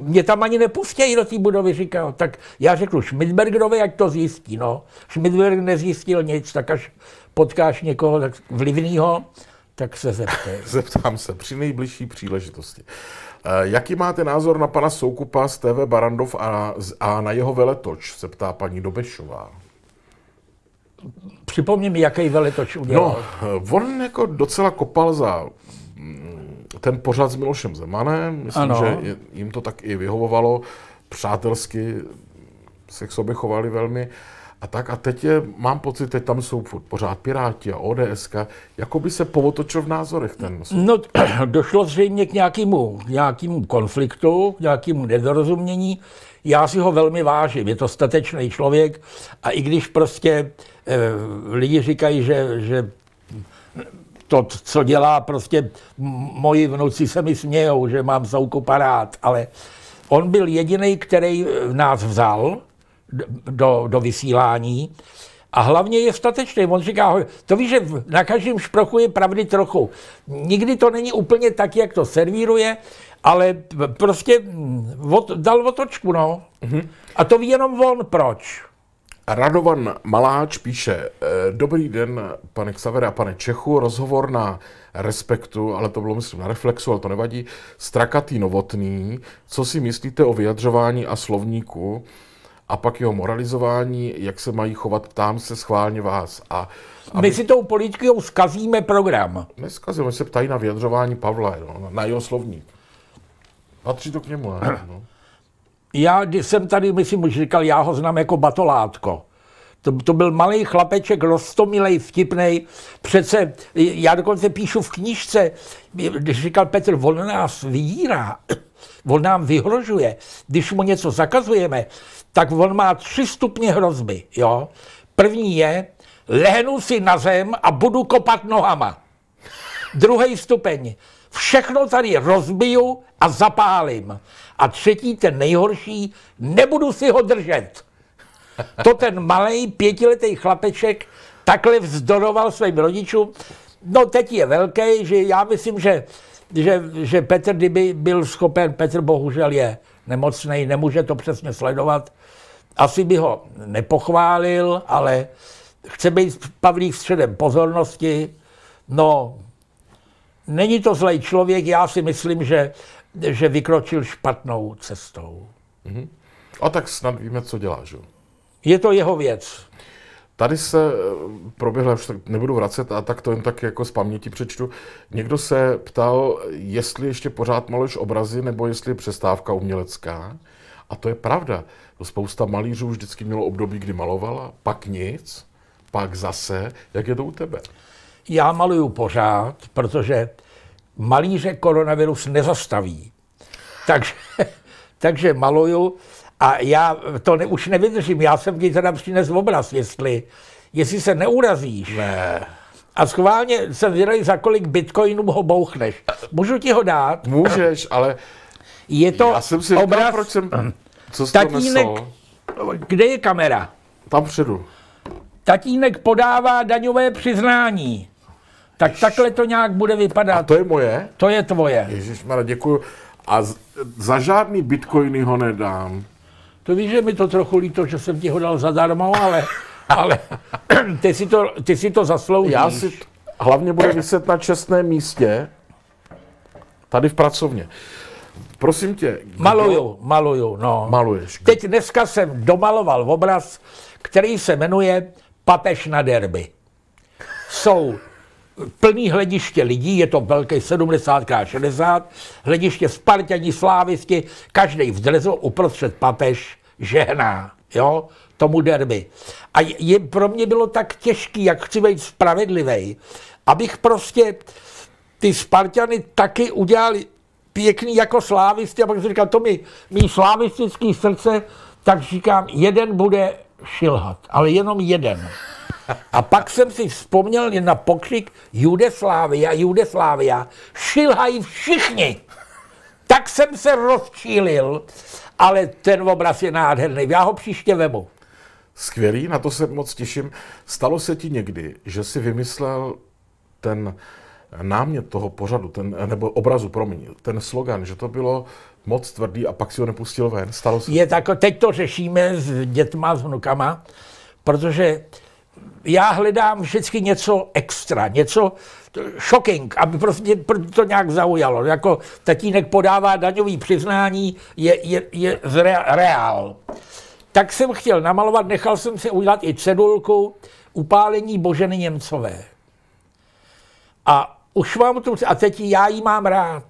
mě tam ani nepustějí do té budovy, říkal. Tak já řekl, Schmidbergerovi, ať to zjistí, no. Schmidberg nezjistil nic, tak až potkáš někoho tak vlivného, tak se zeptej. (laughs) Zeptám se při nejbližší příležitosti. Eh, jaký máte názor na pana Soukupa z TV Barandov a, a na jeho veletoč, se ptá paní Dobešová. Připomně mi, jaký veletoč udělal. No, eh, on jako docela kopal za mm, ten pořad s Milošem Zemanem, myslím, ano. že jim to tak i vyhovovalo, přátelsky se k sobě chovali velmi. A tak a teď je, mám pocit, teď tam jsou furt pořád Piráti a ODSka, jako by se povotočil v názorech ten soud. No, (clears throat) došlo zřejmě k nějakému, nějakému konfliktu, k nějakému nedorozumění. Já si ho velmi vážím, je to statečný člověk a i když prostě e, lidi říkají, že, že to, co dělá, prostě moji vnuci se mi smějou, že mám souku parád. ale on byl jediný, který nás vzal do, do vysílání a hlavně je statečný. On říká, to víš, že na každém šprochu je pravdy trochu. Nikdy to není úplně tak, jak to servíruje, ale prostě od, dal otočku, no. Mm-hmm. A to ví jenom on, proč. Radovan Maláč píše, eh, dobrý den, pane Xavere a pane Čechu, rozhovor na Respektu, ale to bylo myslím na Reflexu, ale to nevadí, Strakatý Novotný, co si myslíte o vyjadřování a slovníku a pak jeho moralizování, jak se mají chovat, ptám se schválně vás. A, aby... My si tou politikou zkazíme program. Neskazíme, se ptají na vyjadřování Pavla, no, na jeho slovník. Patří to k němu, ne? (clears throat) No já když jsem tady, myslím, už říkal, já ho znám jako Batolátko. To, to byl malý chlapeček, rostomilej, vtipný. Přece, já dokonce píšu v knížce, když říkal Petr, on nás vydírá, (coughs) on nám vyhrožuje. Když mu něco zakazujeme, tak on má tři stupně hrozby. Jo? První je, lehnu si na zem a budu kopat nohama. Druhý stupeň, Všechno tady rozbiju a zapálím. A třetí, ten nejhorší, nebudu si ho držet. To ten malý pětiletý chlapeček takhle vzdoroval svým rodičům. No teď je velký, že já myslím, že, že, že Petr, kdyby byl schopen, Petr bohužel je nemocný, nemůže to přesně sledovat, asi by ho nepochválil, ale chce být Pavlík středem pozornosti, no Není to zlej člověk, já si myslím, že, že vykročil špatnou cestou. Mm-hmm. A tak snad víme, co dělá, že? Je to jeho věc. Tady se eh, proběhla, už tak nebudu vracet, a tak to jen tak jako z paměti přečtu. Někdo se ptal, jestli ještě pořád maluješ obrazy, nebo jestli je přestávka umělecká. A to je pravda. No, spousta malířů vždycky mělo období, kdy malovala, pak nic, pak zase. Jak je to u tebe? Já maluju pořád, protože malíře koronavirus nezastaví. Takže, (laughs) takže maluju a já to ne, už nevydržím. Já jsem ti teda přines obraz, jestli, jestli se neurazíš. Ne. A schválně jsem zvědavý, za kolik bitcoinů ho bouchneš. Můžu ti ho dát? Můžeš, ale je to já jsem si obraz... Říkal, proč jsem... Co jsi tatínek, to kde je kamera? Tam předu. Tatínek podává daňové přiznání. Tak takhle to nějak bude vypadat. A to je moje? To je tvoje. Ježišmarja, děkuju. A za žádný bitcoiny ho nedám. To víš, že mi to trochu líto, že jsem ti ho dal zadarmo, ale, (laughs) ale ty, si to, ty si to zasloužíš. Já si hlavně bude vyset na čestném místě, tady v pracovně. Prosím tě. Kdo... Maluju, maluju, no. Maluješ. Kdo? Teď dneska jsem domaloval obraz, který se jmenuje Papež na derby. Jsou plný hlediště lidí, je to velké 70 x 60, hlediště Spartani, Slávisti, každý v uprostřed papež žehná, jo, tomu derby. A je, pro mě bylo tak těžký, jak chci být spravedlivý, abych prostě ty Spartany taky udělali pěkný jako slávisti a pak jsem říkal, to mi, mý slávistický srdce, tak říkám, jeden bude šilhat, ale jenom jeden. A pak jsem si vzpomněl na pokřik Judeslávia, Judeslávia, šilhají všichni. Tak jsem se rozčílil, ale ten obraz je nádherný, já ho příště vemu. Skvělý, na to se moc těším. Stalo se ti někdy, že si vymyslel ten námět toho pořadu, ten, nebo obrazu, promiň, ten slogan, že to bylo moc tvrdý a pak si ho nepustil ven. Stalo se. Je tako, teď to řešíme s dětma, s vnukama, protože já hledám vždycky něco extra, něco shocking, aby prostě to nějak zaujalo. Jako tatínek podává daňový přiznání, je, je, je reál. Tak jsem chtěl namalovat, nechal jsem si udělat i cedulku upálení Boženy Němcové. A už mám tu, a teď já ji mám rád.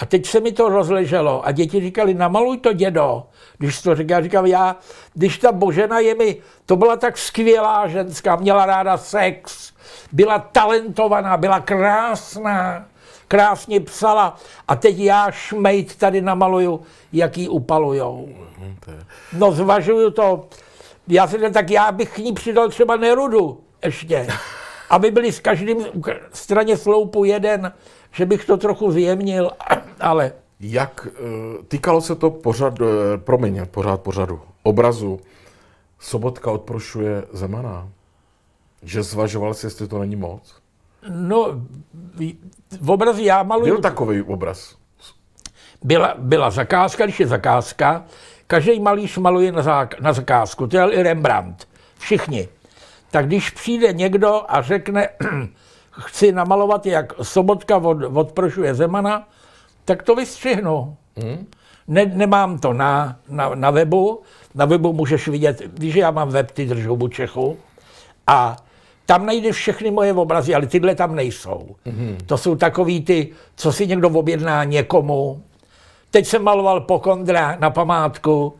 A teď se mi to rozleželo a děti říkali, namaluj to dědo, když to říká, říkám já, když ta Božena je mi, to byla tak skvělá ženská, měla ráda sex, byla talentovaná, byla krásná, krásně psala a teď já šmejt tady namaluju, jak ji upalujou. No zvažuju to, já si tak já bych k ní přidal třeba Nerudu ještě, aby byli s každým straně sloupu jeden, že bych to trochu zjemnil, ale... Jak eh, týkalo se to pořad, eh, promiň, pořád pořadu, obrazu, Sobotka odprošuje Zemana, že zvažoval si, jestli to není moc? No, v obrazu já maluju... Byl takový obraz? Byla, byla zakázka, když je zakázka, každý malíř maluje na, zák- na zakázku, to je i Rembrandt, všichni. Tak když přijde někdo a řekne, (clears throat) chci namalovat, jak Sobotka od, odprošuje Zemana, tak to vystřihnu. Hmm. Ne, nemám to na, na, na webu, na webu můžeš vidět, víš, já mám web, ty držobu Čechu, a tam najde všechny moje obrazy, ale tyhle tam nejsou. hmm To jsou takový ty, co si někdo objedná někomu. Teď jsem maloval po Kondra na památku,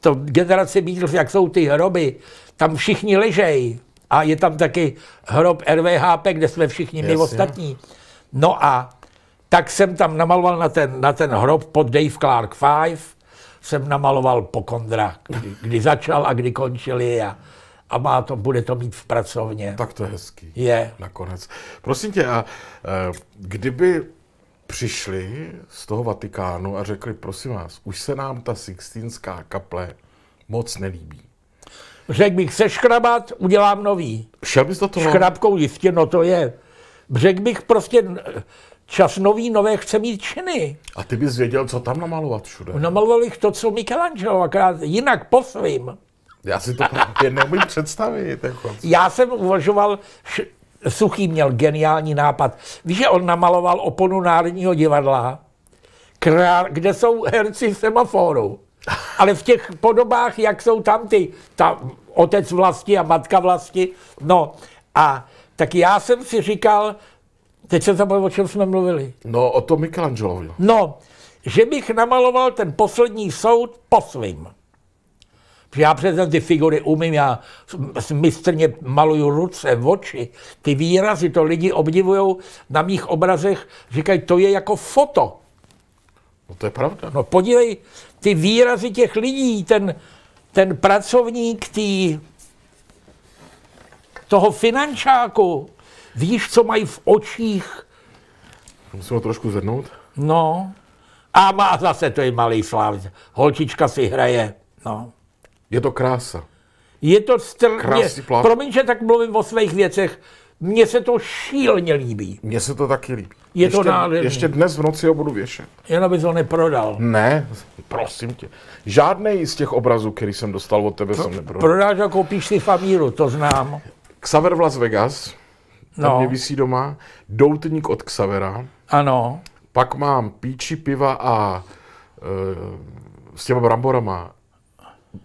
to generace Beatles, jak jsou ty hroby, tam všichni ležejí. A je tam taky hrob RVHP, kde jsme všichni my Jasně. ostatní. No a tak jsem tam namaloval na ten, na ten hrob pod Dave Clark 5, jsem namaloval po Kondra, kdy, kdy začal a kdy končili a, a má to, bude to mít v pracovně. Tak to je hezký. Je. Nakonec. Prosím tě, a e, kdyby přišli z toho Vatikánu a řekli, prosím vás, už se nám ta Sixtínská kaple moc nelíbí. Řekl bych seškrabat, udělám nový. Šel bys do toho? Škrabkou jistě, no to je. Řekl bych prostě, čas nový, nové chce mít činy. A ty bys věděl, co tam namalovat všude. No, namaloval bych to, co Michelangelo, akorát jinak po svým. Já si to právě neumím představit. Jako. Já jsem uvažoval, Suchý měl geniální nápad. Víš, že on namaloval oponu Národního divadla, kde jsou herci semaforu ale v těch podobách, jak jsou tam ty, ta otec vlasti a matka vlasti, no a tak já jsem si říkal, teď jsem zapomněl, o čem jsme mluvili. No, o tom Michelangelovi. No, že bych namaloval ten poslední soud po svým. Já přece ty figury umím, já mistrně maluju ruce, oči, ty výrazy, to lidi obdivují na mých obrazech, říkají, to je jako foto. No to je pravda. No podívej, ty výrazy těch lidí, ten, ten pracovník tý, toho finančáku, víš, co mají v očích. Musím ho trošku zhrnout. No. A má zase, to je malý sláv. Holčička si hraje. No. Je to krása. Je to str... Krásný Promiň, že tak mluvím o svých věcech. Mně se to šíleně líbí. Mně se to taky líbí. Je ještě, to nádherný. Ještě dnes v noci ho budu věšet. Jen aby to neprodal. Ne, prosím tě. Žádný z těch obrazů, který jsem dostal od tebe, Pro, jsem neprodal. Prodáš a koupíš si Famíru, to znám. Xaver v Las Vegas, no. tam mě visí doma. Doutník od Xavera. Ano. Pak mám píči, piva a e, s těma bramborama.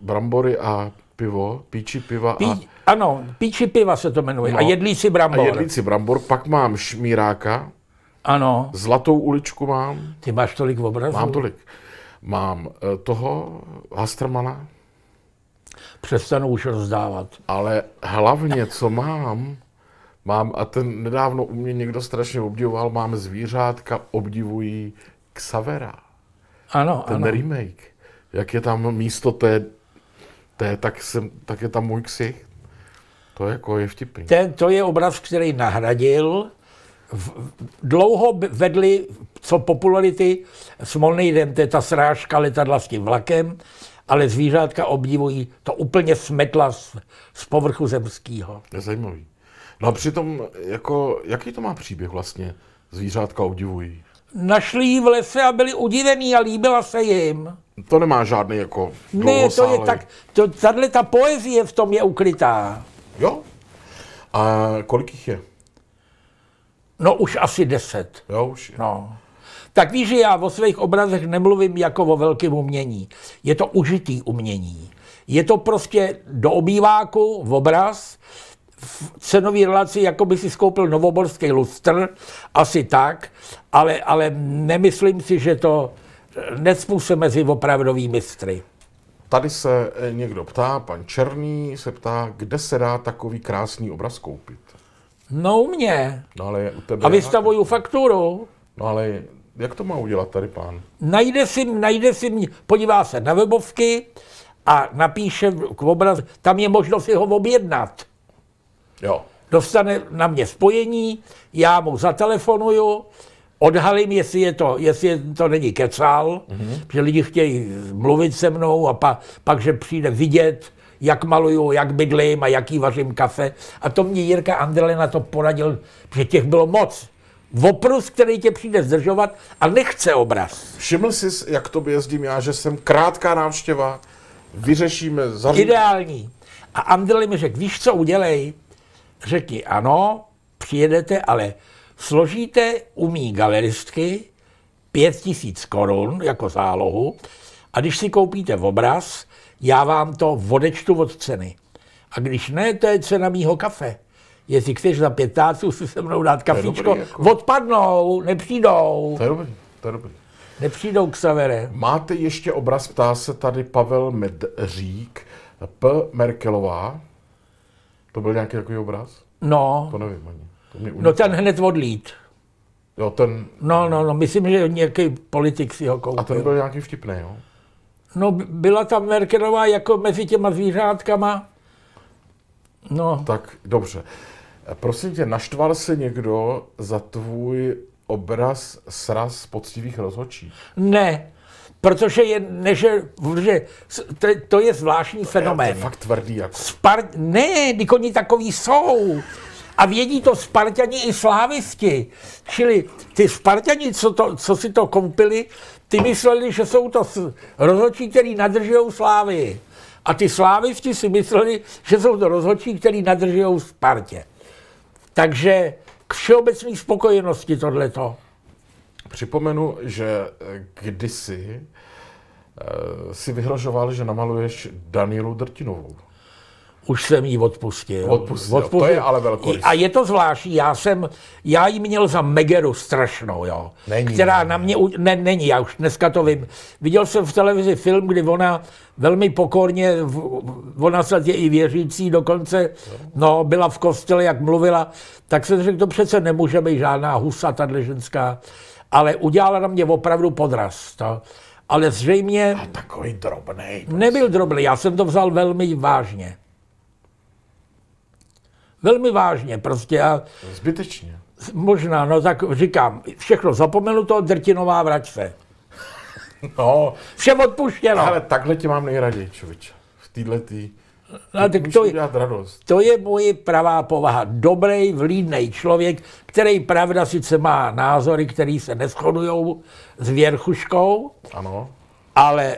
Brambory a pivo, píči piva a... Pí, ano, píči piva se to jmenuje no, a jedlíci brambor. A jedlíci brambor, pak mám šmíráka. Ano. Zlatou uličku mám. Ty máš tolik obrazu. Mám tolik. Mám eh, toho Hastermana. Přestanu už rozdávat. Ale hlavně, co mám, mám, a ten nedávno u mě někdo strašně obdivoval, mám zvířátka, obdivují Xavera. Ano, ten ano. remake. Jak je tam místo té to je, tak, jsem, tak je tam můj ksich. To je, jako je vtipný. Ten, to je obraz, který nahradil. V, dlouho vedli, co popularity, Smolný den, to je ta srážka letadla s tím vlakem, ale zvířátka obdivují, to úplně smetla z, z povrchu zemského. Je zajímavý. No a přitom, jako, jaký to má příběh vlastně? Zvířátka obdivují našli ji v lese a byli udivení a líbila se jim. To nemá žádný jako Ne, to je tak, to, tato ta poezie v tom je ukrytá. Jo? A kolik jich je? No už asi deset. Jo, už je. No. Tak víš, že já o svých obrazech nemluvím jako o velkém umění. Je to užitý umění. Je to prostě do obýváku, v obraz, v cenové relaci, jako by si skoupil novoborský lustr, asi tak, ale, ale nemyslím si, že to eh, nespůsobí mezi opravdový mistry. Tady se eh, někdo ptá, pan Černý se ptá, kde se dá takový krásný obraz koupit? No u mě. No ale u tebe. A vystavuju fakturu. No ale jak to má udělat tady pán? Najde si, najde si mě, podívá se na webovky a napíše k obrazu, tam je možnost si ho objednat. Jo. Dostane na mě spojení, já mu zatelefonuju, odhalím, jestli, je to, jestli je to není kecál, mm-hmm. že lidi chtějí mluvit se mnou a pa, pak, že přijde vidět, jak maluju, jak bydlím a jaký vařím kafe. A to mě Jirka Andrele na to poradil, že těch bylo moc. Voprus, který tě přijde zdržovat a nechce obraz. Všiml jsi, jak to jezdím já, že jsem krátká návštěva, vyřešíme... za. Ideální. A Andrele mi řekl, víš, co udělej? řekni ano, přijedete, ale složíte u mý galeristky tisíc korun jako zálohu a když si koupíte obraz, já vám to odečtu od ceny. A když ne, to je cena mýho kafe. Jestli chceš za 15 si se mnou dát kafíčko, jako... odpadnou, nepřijdou. To je dobrý, to je dobrý. Nepřijdou k savere. Máte ještě obraz, ptá se tady Pavel Medřík, P. Merkelová, to byl nějaký takový obraz? No. To nevím ani. To mě no ten hned odlít. Jo, ten... No, no, no, myslím, že nějaký politik si ho koupil. A ten byl nějaký vtipný, jo? No, byla tam Merkelová jako mezi těma zvířátkama. No. Tak, dobře. Prosím tě, naštval se někdo za tvůj obraz sraz poctivých rozhodčí? Ne, Protože je, neže protože to, to je zvláštní to fenomén. Je, to je fakt tvrdý. Jako. Spar- ne, oni takový jsou. A vědí to Spartani i slávisti. Čili ty Spartani, co, to, co si to koupili, ty mysleli, že jsou to rozhodčí, který nadržují slávy. A ty slávisti si mysleli, že jsou to rozhodčí, který nadržují Spartě. Takže k všeobecné spokojenosti tohleto. Připomenu, že eh, kdysi eh, si vyhrožoval, že namaluješ Danielu Drtinovou. Už jsem jí odpustil. Odpustil, odpustil. to je ale velký. A je to zvláštní, já jsem, já ji měl za Megeru strašnou, jo. Není, která není. na mě, ne, není, já už dneska to vím. Viděl jsem v televizi film, kdy ona velmi pokorně, ona snad je i věřící dokonce, no, byla v kostele, jak mluvila, tak jsem řekl, to přece nemůže být žádná husa, tato ženská ale udělala na mě opravdu podraz. To. Ale zřejmě... A takový drobný. Nebyl drobný, já jsem to vzal velmi vážně. Velmi vážně prostě. A Zbytečně. Možná, no tak říkám, všechno to, drtinová vrať se. (laughs) No. Všem odpuštěno. Ale takhle tě mám nejraději, čověče. V této tý a no, tak to, to je moje pravá povaha. Dobrý, vlídný člověk, který pravda sice má názory, které se neschodují s věrchuškou, ano. ale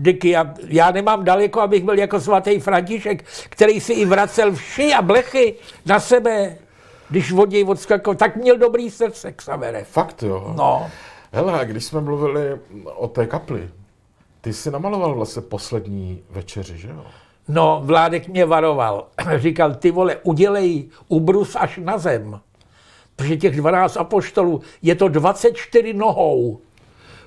díky já, já nemám daleko, abych byl jako svatý František, který si i vracel vši a blechy na sebe, když vodí odskakoval. tak měl dobrý srdce, Xavere. Fakt jo? No. Hele, když jsme mluvili o té kapli, ty jsi namaloval vlastně poslední večeři, že jo? No, Vládek mě varoval. (clears throat) Říkal, ty vole, udělej ubrus až na zem. Protože těch 12 apoštolů je to 24 nohou.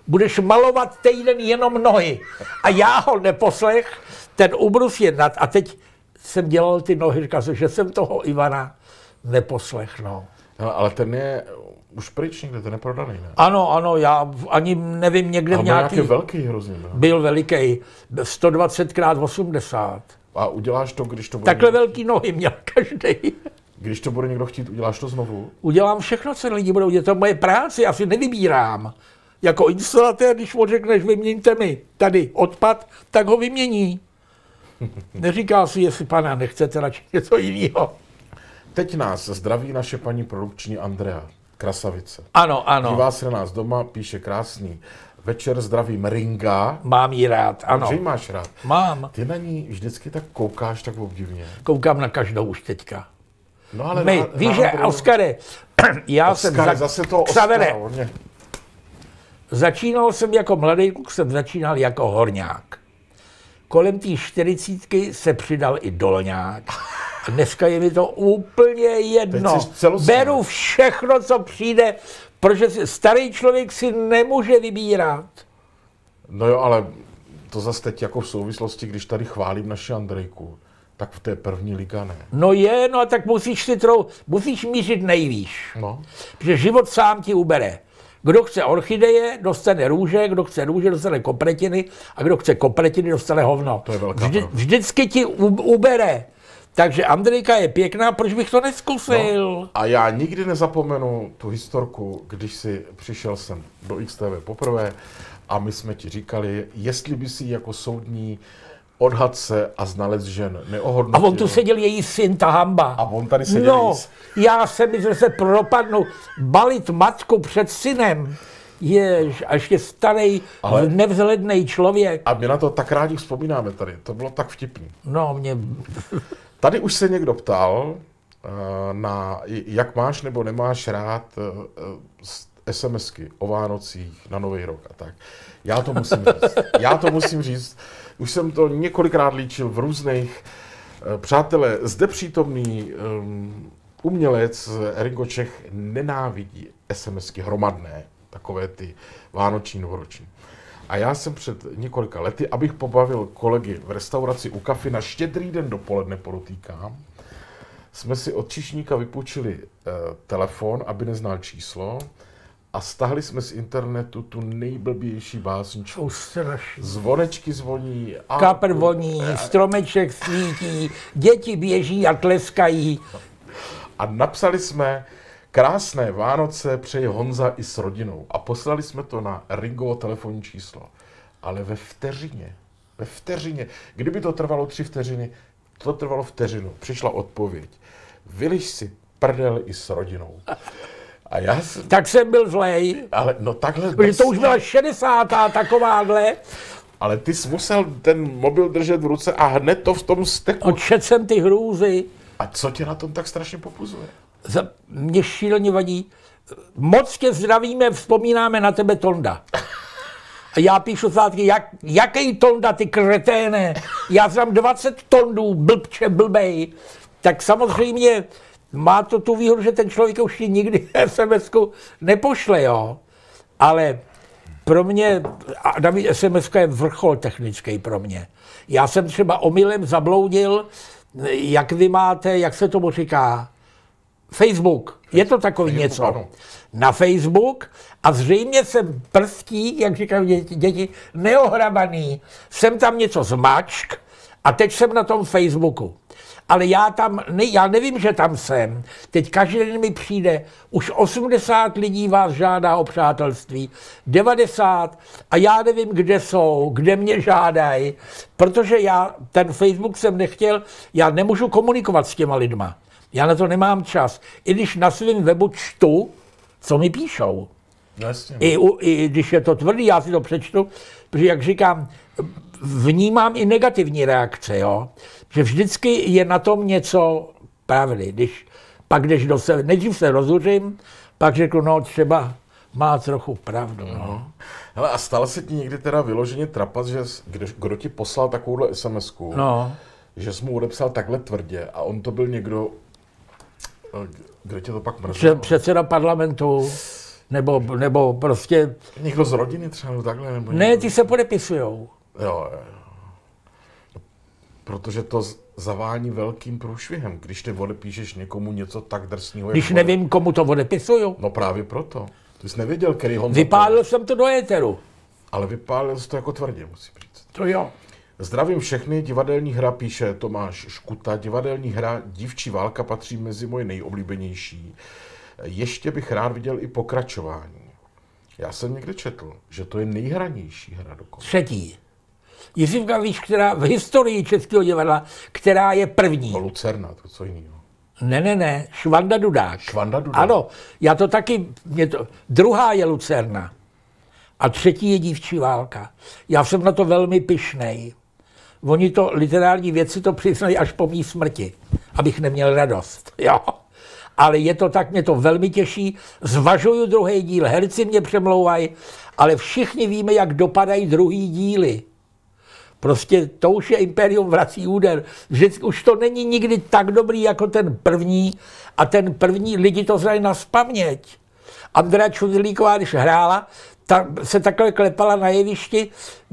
Budeš malovat týden jenom nohy. A já ho neposlech, ten ubrus je nad... A teď jsem dělal ty nohy, říkal že jsem toho Ivana neposlechnou. No, ale ten je už pryč někde, ten je prodaný, ne? Ano, ano, já ani nevím, někde v nějaký... Byl velký hrozně. Ne? No. Byl veliký, 120 x 80. A uděláš to, když to bude... Takhle někdo... velký nohy měl každý. Když to bude někdo chtít, uděláš to znovu? Udělám všechno, co lidi budou dělat. To moje práce, já si nevybírám. Jako instalatér, když mu řekneš, vyměňte mi tady odpad, tak ho vymění. (laughs) Neříká si, jestli pana nechcete radši něco jiného. Teď nás zdraví naše paní produkční Andrea Krasavice. Ano, ano. Dívá se na nás doma, píše krásný. Večer zdravím Ringa. Mám ji rád, ano. Že máš rád. Mám. Ty na ní vždycky tak koukáš tak obdivně. Koukám na každou už teďka. No ale My, na, víš, že Oskare, (clears throat) já Oscar, jsem... Za, zase to Xavere, Začínal jsem jako mladý kluk, jsem začínal jako horňák. Kolem té čtyřicítky se přidal i dolňák. A dneska je mi to úplně jedno. Beru všechno, co přijde, protože starý člověk si nemůže vybírat. No jo, ale to zase teď jako v souvislosti, když tady chválím naši Andrejku, tak v té první liga ne. No je, no a tak musíš si trou, musíš mířit nejvíš. No. Protože život sám ti ubere. Kdo chce orchideje, dostane růže, kdo chce růže, dostane kopretiny a kdo chce kopretiny, dostane hovno. To je velká Vždy, Vždycky ti ubere. Takže Andrejka je pěkná, proč bych to neskusil? No, a já nikdy nezapomenu tu historku, když si přišel jsem do XTV poprvé a my jsme ti říkali, jestli by si jako soudní odhadce a znalec žen neohodnotil. A on tu seděl její syn, ta hamba. A on tady seděl No, její... já jsem myslel, že se propadnu balit matku před synem. Jež, a ještě starý, Ale... nevzhledný člověk. A my na to tak rádi vzpomínáme tady, to bylo tak vtipný. No, mě... Tady už se někdo ptal eh, na jak máš nebo nemáš rád eh, eh, SMSky o Vánocích, na Nový rok a tak. Já to musím (laughs) říct. Já to musím říct. Už jsem to několikrát líčil v různých. Přátelé, zde přítomný um, umělec Ringo Čech nenávidí SMSky hromadné, takové ty vánoční, novoroční. Uh, a já jsem před několika lety, abych pobavil kolegy v restauraci u kafy na štědrý den dopoledne, podotýkám, jsme si od čišníka vypůjčili e, telefon, aby neznal číslo, a stahli jsme z internetu tu nejblbější básničku. Zvonečky zvoní. A... Kapr voní, stromeček svítí, děti běží a tleskají. A napsali jsme, Krásné Vánoce přeje Honza i s rodinou. A poslali jsme to na Ringovo telefonní číslo. Ale ve vteřině, ve vteřině, kdyby to trvalo tři vteřiny, to trvalo vteřinu. Přišla odpověď. Vyliš si prdel i s rodinou. A já jsem... Tak jsem byl zlej. Ale no takhle... Protože to už byla 60. takováhle. Ale ty jsi musel ten mobil držet v ruce a hned to v tom steku. Odčet jsem ty hrůzy. A co tě na tom tak strašně popuzuje? za, mě šíleně vadí, moc tě zdravíme, vzpomínáme na tebe Tonda. A já píšu zpátky, jak, jaký Tonda, ty kreténe, já znám 20 Tondů, blbče, blbej. Tak samozřejmě má to tu výhodu, že ten člověk už ti nikdy sms (laughs) nepošle, jo. Ale pro mě, a navíc sms je vrchol technický pro mě. Já jsem třeba omylem zabloudil, jak vy máte, jak se tomu říká, Facebook. Je to takový něco. Ano. Na Facebook a zřejmě jsem prstí, jak říkají děti, děti, neohrabaný. Jsem tam něco zmačk a teď jsem na tom Facebooku. Ale já tam, ne, já nevím, že tam jsem. Teď každý den mi přijde, už 80 lidí vás žádá o přátelství, 90 a já nevím, kde jsou, kde mě žádají, protože já ten Facebook jsem nechtěl, já nemůžu komunikovat s těma lidma. Já na to nemám čas. I když na svém webu čtu, co mi píšou. No, I, u, I když je to tvrdý, já si to přečtu, protože jak říkám, vnímám i negativní reakce, jo? že vždycky je na tom něco pravdy. Když, pak když do se, nejdřív se rozuřím, pak řeknu, no třeba má trochu pravdu. No. no. Hele, a stala se ti někdy teda vyloženě trapas, že kdo, kdo ti poslal takovouhle sms no. že jsi mu odepsal takhle tvrdě a on to byl někdo, kde tě to pak mrzelo? Předseda parlamentu. Nebo, nebo prostě... Někdo z rodiny třeba takhle? Nebo ne, ty se podepisujou. Jo, jo. Protože to zavání velkým průšvihem, když ty odepíšeš někomu něco tak drsného. Když jako... nevím, komu to odepisuju. No právě proto. Ty jsi nevěděl, který Honza... Vypálil to... jsem to do éteru. Ale vypálil jsi to jako tvrdě, musím říct. To jo. Zdravím všechny, divadelní hra píše Tomáš Škuta. Divadelní hra Dívčí válka patří mezi moje nejoblíbenější. Ještě bych rád viděl i pokračování. Já jsem někdy četl, že to je nejhranější hra dokonce. Třetí. Jiří Gavíš, která v historii Českého divadla, která je první. To Lucerna, to co jiného. Ne, ne, ne, Švanda Dudák. Švanda Dudák. Ano, já to taky, mě to, druhá je Lucerna a třetí je dívčí válka. Já jsem na to velmi pišnej oni to literární věci to přiznají až po mý smrti, abych neměl radost. (laughs) Jo. Ale je to tak, mě to velmi těší. Zvažuju druhý díl, herci mě přemlouvají, ale všichni víme, jak dopadají druhý díly. Prostě to už je Imperium vrací úder. Vždycky už to není nikdy tak dobrý jako ten první a ten první lidi to znají na spaměť. Andrea Čudlíková, když hrála, ta, se takhle klepala na jevišti,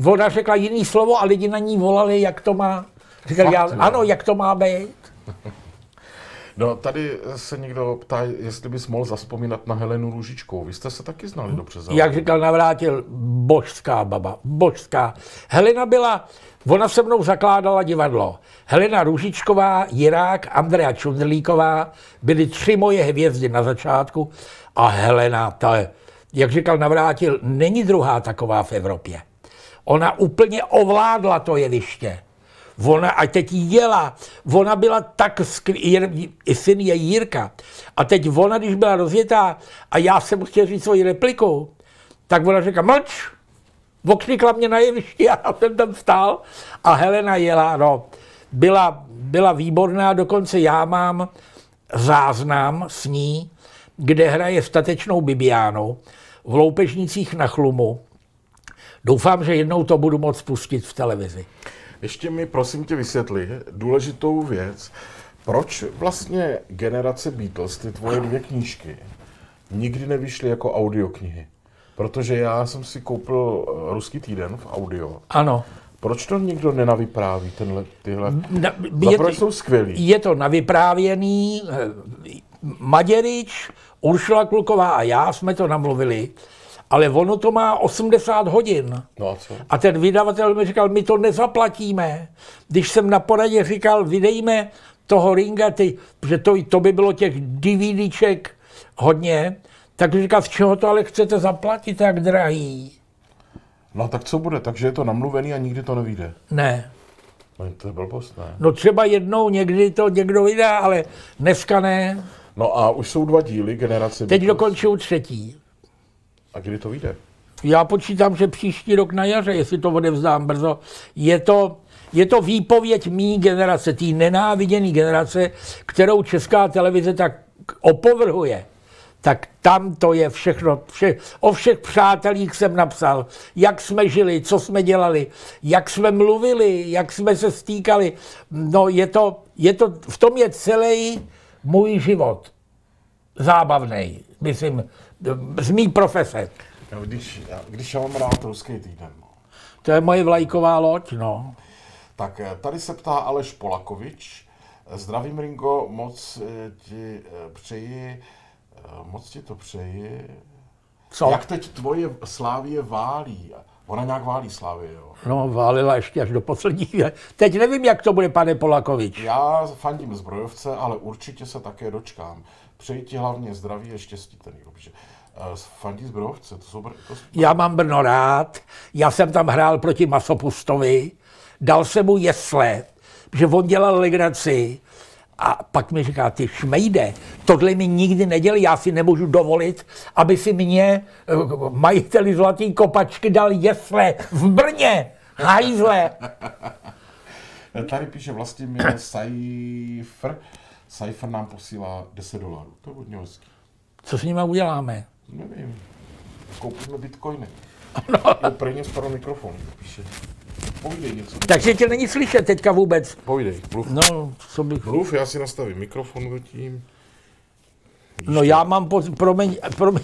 ona řekla jiný slovo a lidi na ní volali, jak to má. Říkal, Fakt, já, ano, jak to má být. No, tady se někdo ptá, jestli bys mohl zaspomínat na Helenu Růžičkou. Vy jste se taky znali dobře. Zároveň. Jak říkal Navrátil, božská baba, božská. Helena byla, ona se mnou zakládala divadlo. Helena Růžičková, Jirák, Andrea Čundlíková byly tři moje hvězdy na začátku a Helena, ta je, jak říkal Navrátil, není druhá taková v Evropě. Ona úplně ovládla to jeviště. Ona, a teď jela, ona byla tak i syn je Jirka. A teď ona, když byla rozjetá a já jsem chtěl říct svoji repliku, tak ona řekla, mlč, okřikla mě na jeviště a (laughs) já jsem tam stál a Helena jela, no, byla, byla výborná, dokonce já mám záznam s ní, kde hraje statečnou Bibiánu v Loupežnicích na Chlumu. Doufám, že jednou to budu moct pustit v televizi. Ještě mi prosím tě vysvětli důležitou věc. Proč vlastně generace Beatles, ty tvoje dvě knížky, nikdy nevyšly jako audioknihy? Protože já jsem si koupil eh, Ruský týden v audio. Ano. Proč to nikdo nenavypráví, tenhle, tyhle? Na, je, jsou skvělí. Je to navyprávěný. Eh, Maděrič Uršila Kluková a já jsme to namluvili, ale ono to má 80 hodin. No a, co? a ten vydavatel mi říkal, my to nezaplatíme. Když jsem na poradě říkal, vydejme toho ringa, ty, že to, to by bylo těch DVDček hodně, tak říkal, z čeho to ale chcete zaplatit tak drahý? No tak co bude? Takže je to namluvený a nikdy to nevíde. Ne. No, to je blbost, ne? No třeba jednou někdy to někdo vydá, ale dneska ne. No a už jsou dva díly generace Teď dokončují třetí. A kdy to vyjde? Já počítám, že příští rok na jaře, jestli to odevzdám brzo. Je to, je to výpověď mý generace, té nenáviděné generace, kterou česká televize tak opovrhuje tak tam to je všechno. Vše, o všech přátelích jsem napsal, jak jsme žili, co jsme dělali, jak jsme mluvili, jak jsme se stýkali. No je to, je to v tom je celý můj život zábavný, myslím, z mý profese. No, když, když já mám rád ruský týden. No. To je moje vlajková loď, no. Tak eh, tady se ptá Aleš Polakovič. Zdravím, Ringo, moc eh, ti eh, přeji, moc ti to přeji. Co? Jak teď tvoje Slávě válí? Ona nějak válí Slávy, jo. No, válila ještě až do chvíle. Teď nevím, jak to bude, pane Polakovič. Já fandím zbrojovce, ale určitě se také dočkám. Přeji ti hlavně zdraví a štěstí, ten že. Eh, fandí zbrojovce, to jsou... Br- to jsou... Já mám Brno rád, já jsem tam hrál proti Masopustovi, dal jsem mu jesle, že on dělal legraci, a pak mi říká, ty šmejde, tohle mi nikdy nedělí, já si nemůžu dovolit, aby si mě eh, majiteli Zlatý kopačky dal jesle v Brně, hajzle. (laughs) No, tady píše vlastně mě Cypher. Cypher nám posílá 10 dolarů, to je hodně hezký. Co s nimi uděláme? Nevím, koupíme bitcoiny. (laughs) No. Úplně skoro mikrofon, píše. Povídej něco. Takže tě není slyšet teďka vůbec. Povídej, mluv. No, co bych... Mluv, já si nastavím mikrofon zatím. No já mám, po, promiň, promiň,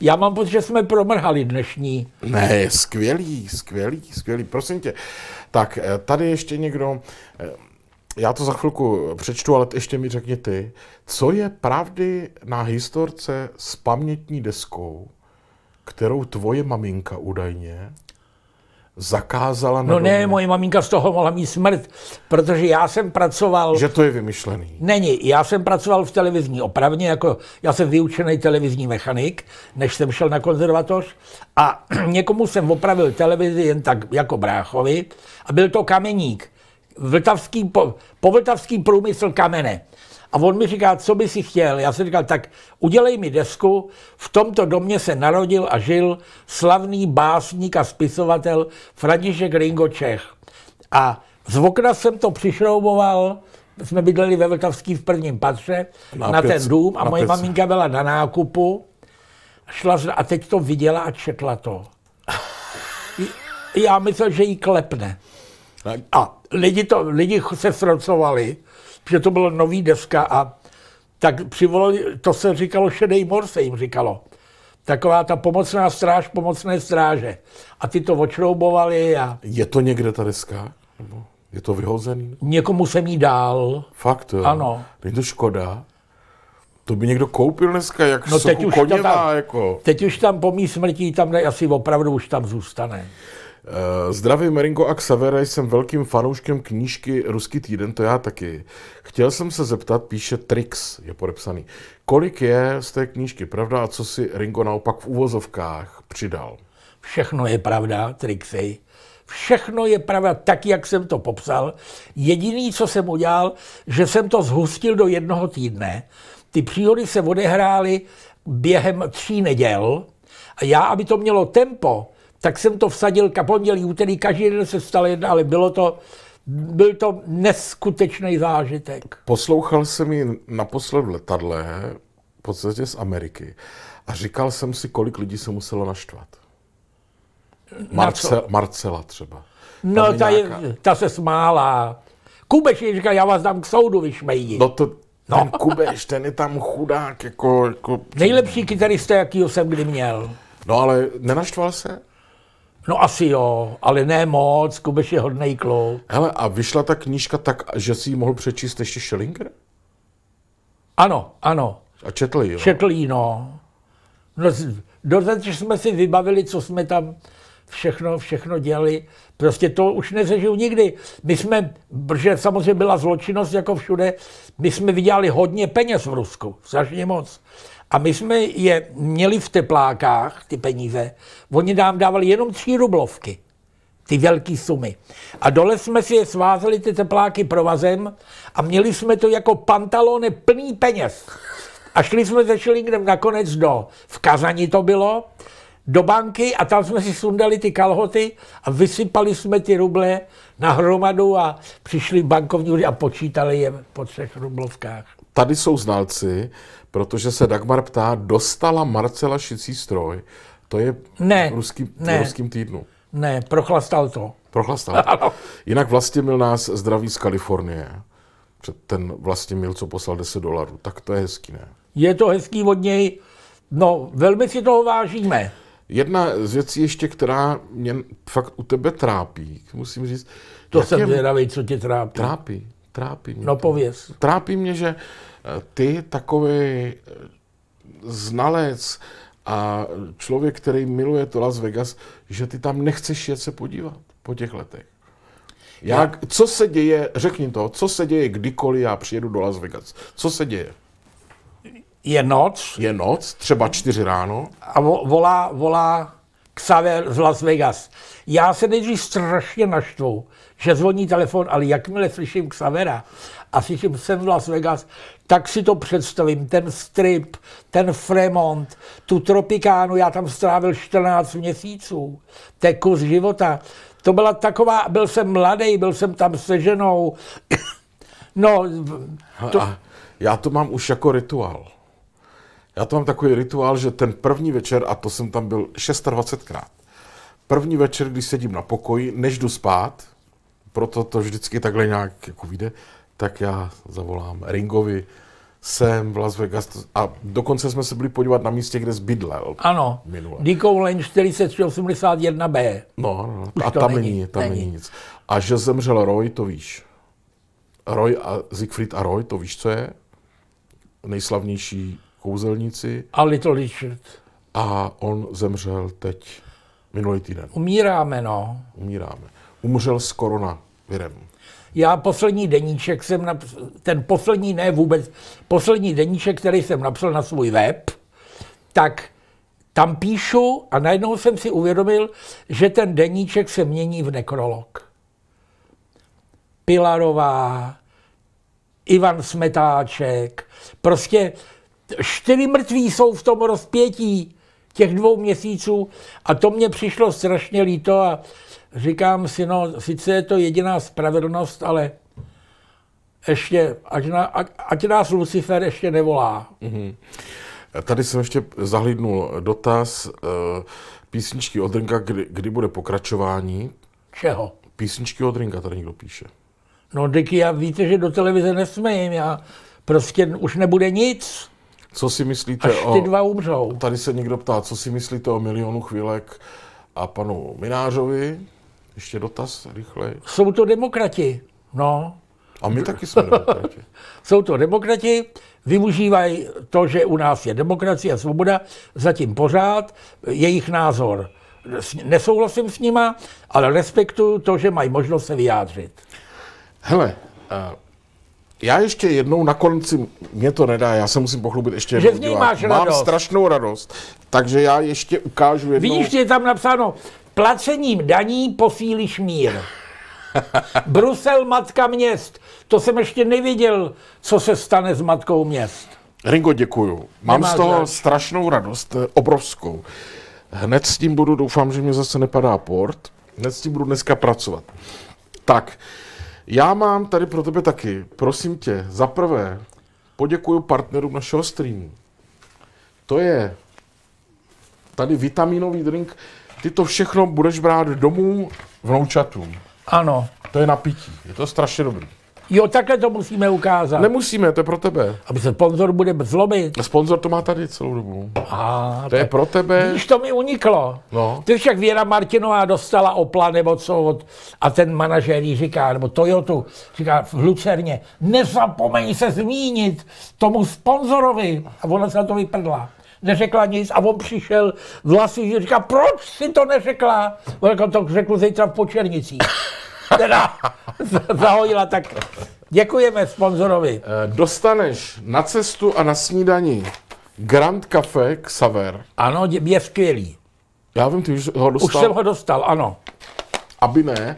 já mám pocit, že jsme promrhali dnešní. Ne, skvělý, skvělý, skvělý, prosím tě. Tak, eh, tady ještě někdo, eh, já to za chvilku přečtu, ale ještě mi řekni ty, co je pravdy na historce s pamětní deskou, kterou tvoje maminka údajně zakázala? No ne, moje maminka z toho mohla mít smrt, protože já jsem pracoval... Že to je vymyšlený. Není, já jsem pracoval v televizní opravně, jako já jsem vyučený televizní mechanik, než jsem šel na konzervatoř a (clears throat) někomu jsem opravil televizi jen tak jako bráchovi a byl to kameník. Vltavský, po, povltavský průmysl kamene. A on mi říká, co by si chtěl. Já jsem říkal, tak udělej mi desku, v tomto domě se narodil a žil slavný básník a spisovatel František Ringo Čech. A z okna jsem to přišrouboval, jsme bydleli ve Vltavský v prvním patře, na, na pěc, ten dům a moje pěc. maminka byla na nákupu, šla a teď to viděla a četla to. Já myslel, že jí klepne. A lidi, to, lidi se srocovali, že to byla nový deska a tak přivolali, to se říkalo šedej mor, se jim říkalo. Taková ta pomocná stráž, pomocné stráže. A ty to očroubovali a... Je to někde ta deska? je to vyhozený? Někomu jsem jí dál. Fakt, jo? Ano. Je to škoda? To by někdo koupil dneska, jak no, teď už koněvá, tam, jako. Teď už tam po mý smrti, tam ne, asi opravdu už tam zůstane. Eh, zdravím, Marinko a Xavera, jsem velkým fanouškem knížky Ruský týden, to já taky. Chtěl jsem se zeptat, píše Trix, je podepsaný, kolik je z té knížky pravda a co si Ringo naopak v úvozovkách přidal? Všechno je pravda, Trixy. Všechno je pravda tak, jak jsem to popsal. Jediný, co jsem udělal, že jsem to zhustil do jednoho týdne. Ty příhody se odehrály během tří neděl a já, aby to mělo tempo, tak jsem to vsadil ka pondělí, úterý, každý den se stal jedna, ale bylo to, byl to neskutečný zážitek. Poslouchal jsem ji naposled v letadle, v podstatě z Ameriky, a říkal jsem si, kolik lidí se muselo naštvat. Marce, Na Marcela třeba. Tam no, je ta, nějaká... je, ta se smála. Kubeš jí říkal, já vás dám k soudu, vyšmejdi. No to, no. ten Kubeš, ten je tam chudák, jako... jako... Nejlepší kytarista, jakýho jsem kdy měl. No ale nenaštval se? No asi jo, ale ne moc, Kubeš je hodný kluk. Hele, a vyšla ta knížka tak, že si ji mohl přečíst ještě Schellinger? Ano, ano. A četl ji, jo? Četl jí, no. no doteď jsme si vybavili, co jsme tam všechno, všechno dělali. Prostě to už neřežil nikdy. My jsme, protože samozřejmě byla zločinnost jako všude, my jsme vydělali hodně peněz v Rusku, strašně moc. A my jsme je měli v teplákách, ty peníze. Oni nám dávali jenom tři rublovky, ty velké sumy. A dole jsme si je svázeli ty tepláky provazem a měli jsme to jako pantalony plný peněz. A šli jsme se šilingem nakonec do, v Kazani to bylo, do banky a tam jsme si sundali ty kalhoty a vysypali jsme ty ruble na hromadu a přišli bankovní a počítali je po třech rublovkách. Tady jsou znalci, protože se Dagmar ptá, dostala Marcela šicí stroj. To je ne, ruský, ne, ruským týdnu. Ne, prochlastal to. Prochlastal. (laughs) Ano. Jinak vlastně mil nás zdraví z Kalifornie. Ten vlastně mil, co poslal 10 dolarů. Tak to je hezký, ne? Je to hezký od něj. No, velmi si toho vážíme. Jedna z věcí ještě, která mě fakt u tebe trápí, musím říct. To jsem zvědavý, co tě trápí. Trápí, trápí mě. No pověz. Trápí mě, že eh, ty takový eh, znalec a člověk, který miluje to Las Vegas, že ty tam nechceš jet se podívat po těch letech. Jak, co se děje, řekni to, co se děje kdykoliv já přijedu do Las Vegas? Co se děje? je noc. Je noc, třeba čtyři ráno. A volá, volá Xaver z Las Vegas. Já se nejdřív strašně naštvu, že zvoní telefon, ale jakmile slyším Xavera a slyším jsem v Las Vegas, tak si to představím, ten strip, ten Fremont, tu Tropikánu, já tam strávil 14 měsíců, to je kus života. To byla taková, byl jsem mladý, byl jsem tam se ženou, (coughs) no. To... Já to mám už jako rituál. Já to mám takový rituál, že ten první večer, a to jsem tam byl 26krát, první večer, když sedím na pokoji, než jdu spát, proto to vždycky takhle nějak jako vyjde, tak já zavolám Ringovi, jsem v Las Vegas a dokonce jsme se byli podívat na místě, kde zbydlel. Ano, minule. Nikou Lane 4381B. No, no no. a tam není, není tam není. není nic. A že zemřel Roy, to víš. Roy a Siegfried a Roy, to víš, co je? Nejslavnější kouzelnici. A Little Richard. A on zemřel teď minulý týden. Umíráme, no. Umíráme. Umřel s koronavirem. Já poslední deníček jsem napsal, ten poslední ne vůbec, poslední deníček, který jsem napsal na svůj web, tak tam píšu a najednou jsem si uvědomil, že ten deníček se mění v nekrolog. Pilarová, Ivan Smetáček, prostě čtyři mrtví jsou v tom rozpětí těch dvou měsíců a to mě přišlo strašně líto a říkám si, no, sice je to jediná spravedlnost, ale ještě, ať, na, ať nás Lucifer ještě nevolá. Mm-hmm. Tady jsem ještě zahlídnul dotaz eh, písničky od Rinka, kdy, kdy bude pokračování. Čeho? Písničky od Rinka tady někdo píše. No, Diky, já víte, že do televize nesmím, já prostě už nebude nic. Co si myslíte Až o... ty dva umřou. Tady se někdo ptá, co si myslíte o milionu chvílek a panu Minářovi? Ještě dotaz, rychle. Jsou to demokrati, no. A my taky jsme demokrati. (laughs) Jsou to demokrati, využívají to, že u nás je demokracie a svoboda, zatím pořád, jejich názor. Nesouhlasím s nima, ale respektuju to, že mají možnost se vyjádřit. Hele, uh... Já ještě jednou na konci, mě to nedá, já se musím pochlubit ještě jednou. Že v něj máš Mám strašnou radost, takže já ještě ukážu jednou. Vidíš, je tam napsáno, placením daní posílíš mír. (laughs) Brusel, matka měst. To jsem ještě neviděl, co se stane s matkou měst. Ringo, děkuju. Mám Nemáš z toho zač. strašnou radost, eh, obrovskou. Hned s tím budu, doufám, že mě zase nepadá port. Hned s tím budu dneska pracovat. Tak, já mám tady pro tebe taky, prosím tě, za prvé poděkuji partnerům našeho streamu. To je tady vitaminový drink. Ty to všechno budeš brát domů vnoučatům. Ano. To je napití. Je to strašně dobrý. Jo, takhle to musíme ukázat. Nemusíme, to je pro tebe. Aby se sponzor bude zlobit. Sponzor to má tady celou dobu. A, to je pro tebe. Když to mi uniklo. No. Ty však Věra Martinová dostala opla nebo co od, a ten manažer jí říká, nebo Toyota říká v Lucerně, nezapomeň se zmínit tomu sponzorovi. A ona se na to vyprdla neřekla nic a on přišel vlastně říká, proč si to neřekla? On to řekl zítra v Počernicích. (laughs) Teda, (laughs) zahodila, tak děkujeme sponzorovi. Eh, dostaneš na cestu a na snídani Grand Café Xaver. Ano, je skvělý. Já vím, ty už ho dostal. Už jsem ho dostal, ano. Aby ne.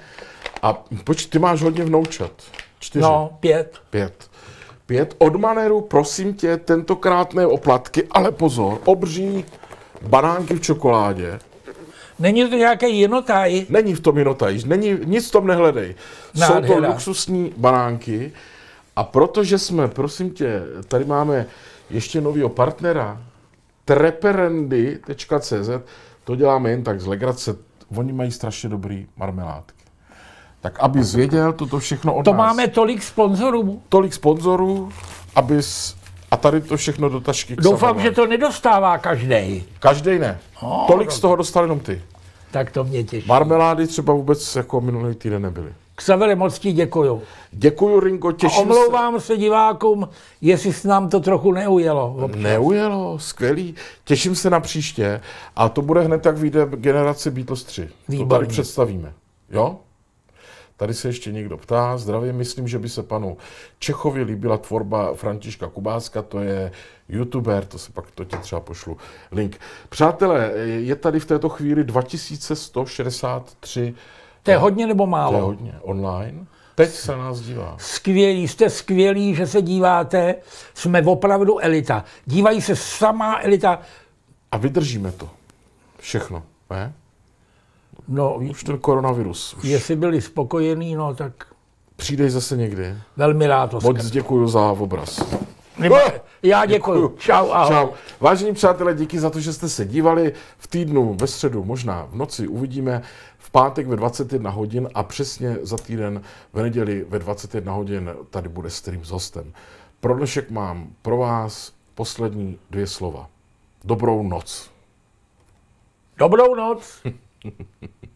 A počkej, ty máš hodně vnoučat. Čtyři. No, pět. Pět. Pět. Od manéru, prosím tě, tentokrát ne oplatky, ale pozor, obří banánky v čokoládě. Není to nějaký jinotaj? Není v tom jinotaj, není, nic v tom nehledej. Nádhera. Jsou to luxusní banánky a protože jsme, prosím tě, tady máme ještě novýho partnera, treperendy.cz, to děláme jen tak z legrace, oni mají strašně dobrý marmeládky. Tak aby zvěděl toto všechno od To nás. máme tolik sponzorů. Tolik sponzorů, abys a tady to všechno do tašky. Doufám, že to nedostává každý. Každý ne. No, Tolik dobře. No, z toho no. dostal jenom ty tak to mě těší. Marmelády třeba vůbec jako minulý týden nebyly. Ksavere, moc ti děkuju. Děkuju, Ringo, těším A omlouvám se. se divákům, jestli s nám to trochu neujelo. Občas. Neujelo, skvělý. Těším se na příště a to bude hned, jak vyjde generace Beatles 3. Výborně. To tady představíme. Jo? Tady se ještě někdo ptá. Zdravě, myslím, že by se panu Čechovi líbila tvorba Františka Kubáska. to je youtuber, to se pak to ti třeba pošlu link. Přátelé, je tady v této chvíli 2163. To je hodně nebo málo? To je hodně. Online? Teď se nás dívá. Skvělí, jste skvělí, že se díváte. Jsme opravdu elita. Dívají se samá elita. A vydržíme to. Všechno. Ne? No, už ten koronavirus. Už. Jestli byli spokojení, no tak... Přijdej zase někdy. Velmi rád. Oskar. Moc děkuji za obraz. Nebo, eh, já děkuji. Čau, ahoj. Čau. Vážení přátelé, díky za to, že jste se dívali. V týdnu, ve středu, možná v noci uvidíme v pátek ve 21 hodin a přesně za týden v neděli ve 21 hodin tady bude stream s hostem. Pro dnešek mám pro vás poslední dvě slova. Dobrou noc. Dobrou noc. (laughs) フフフ。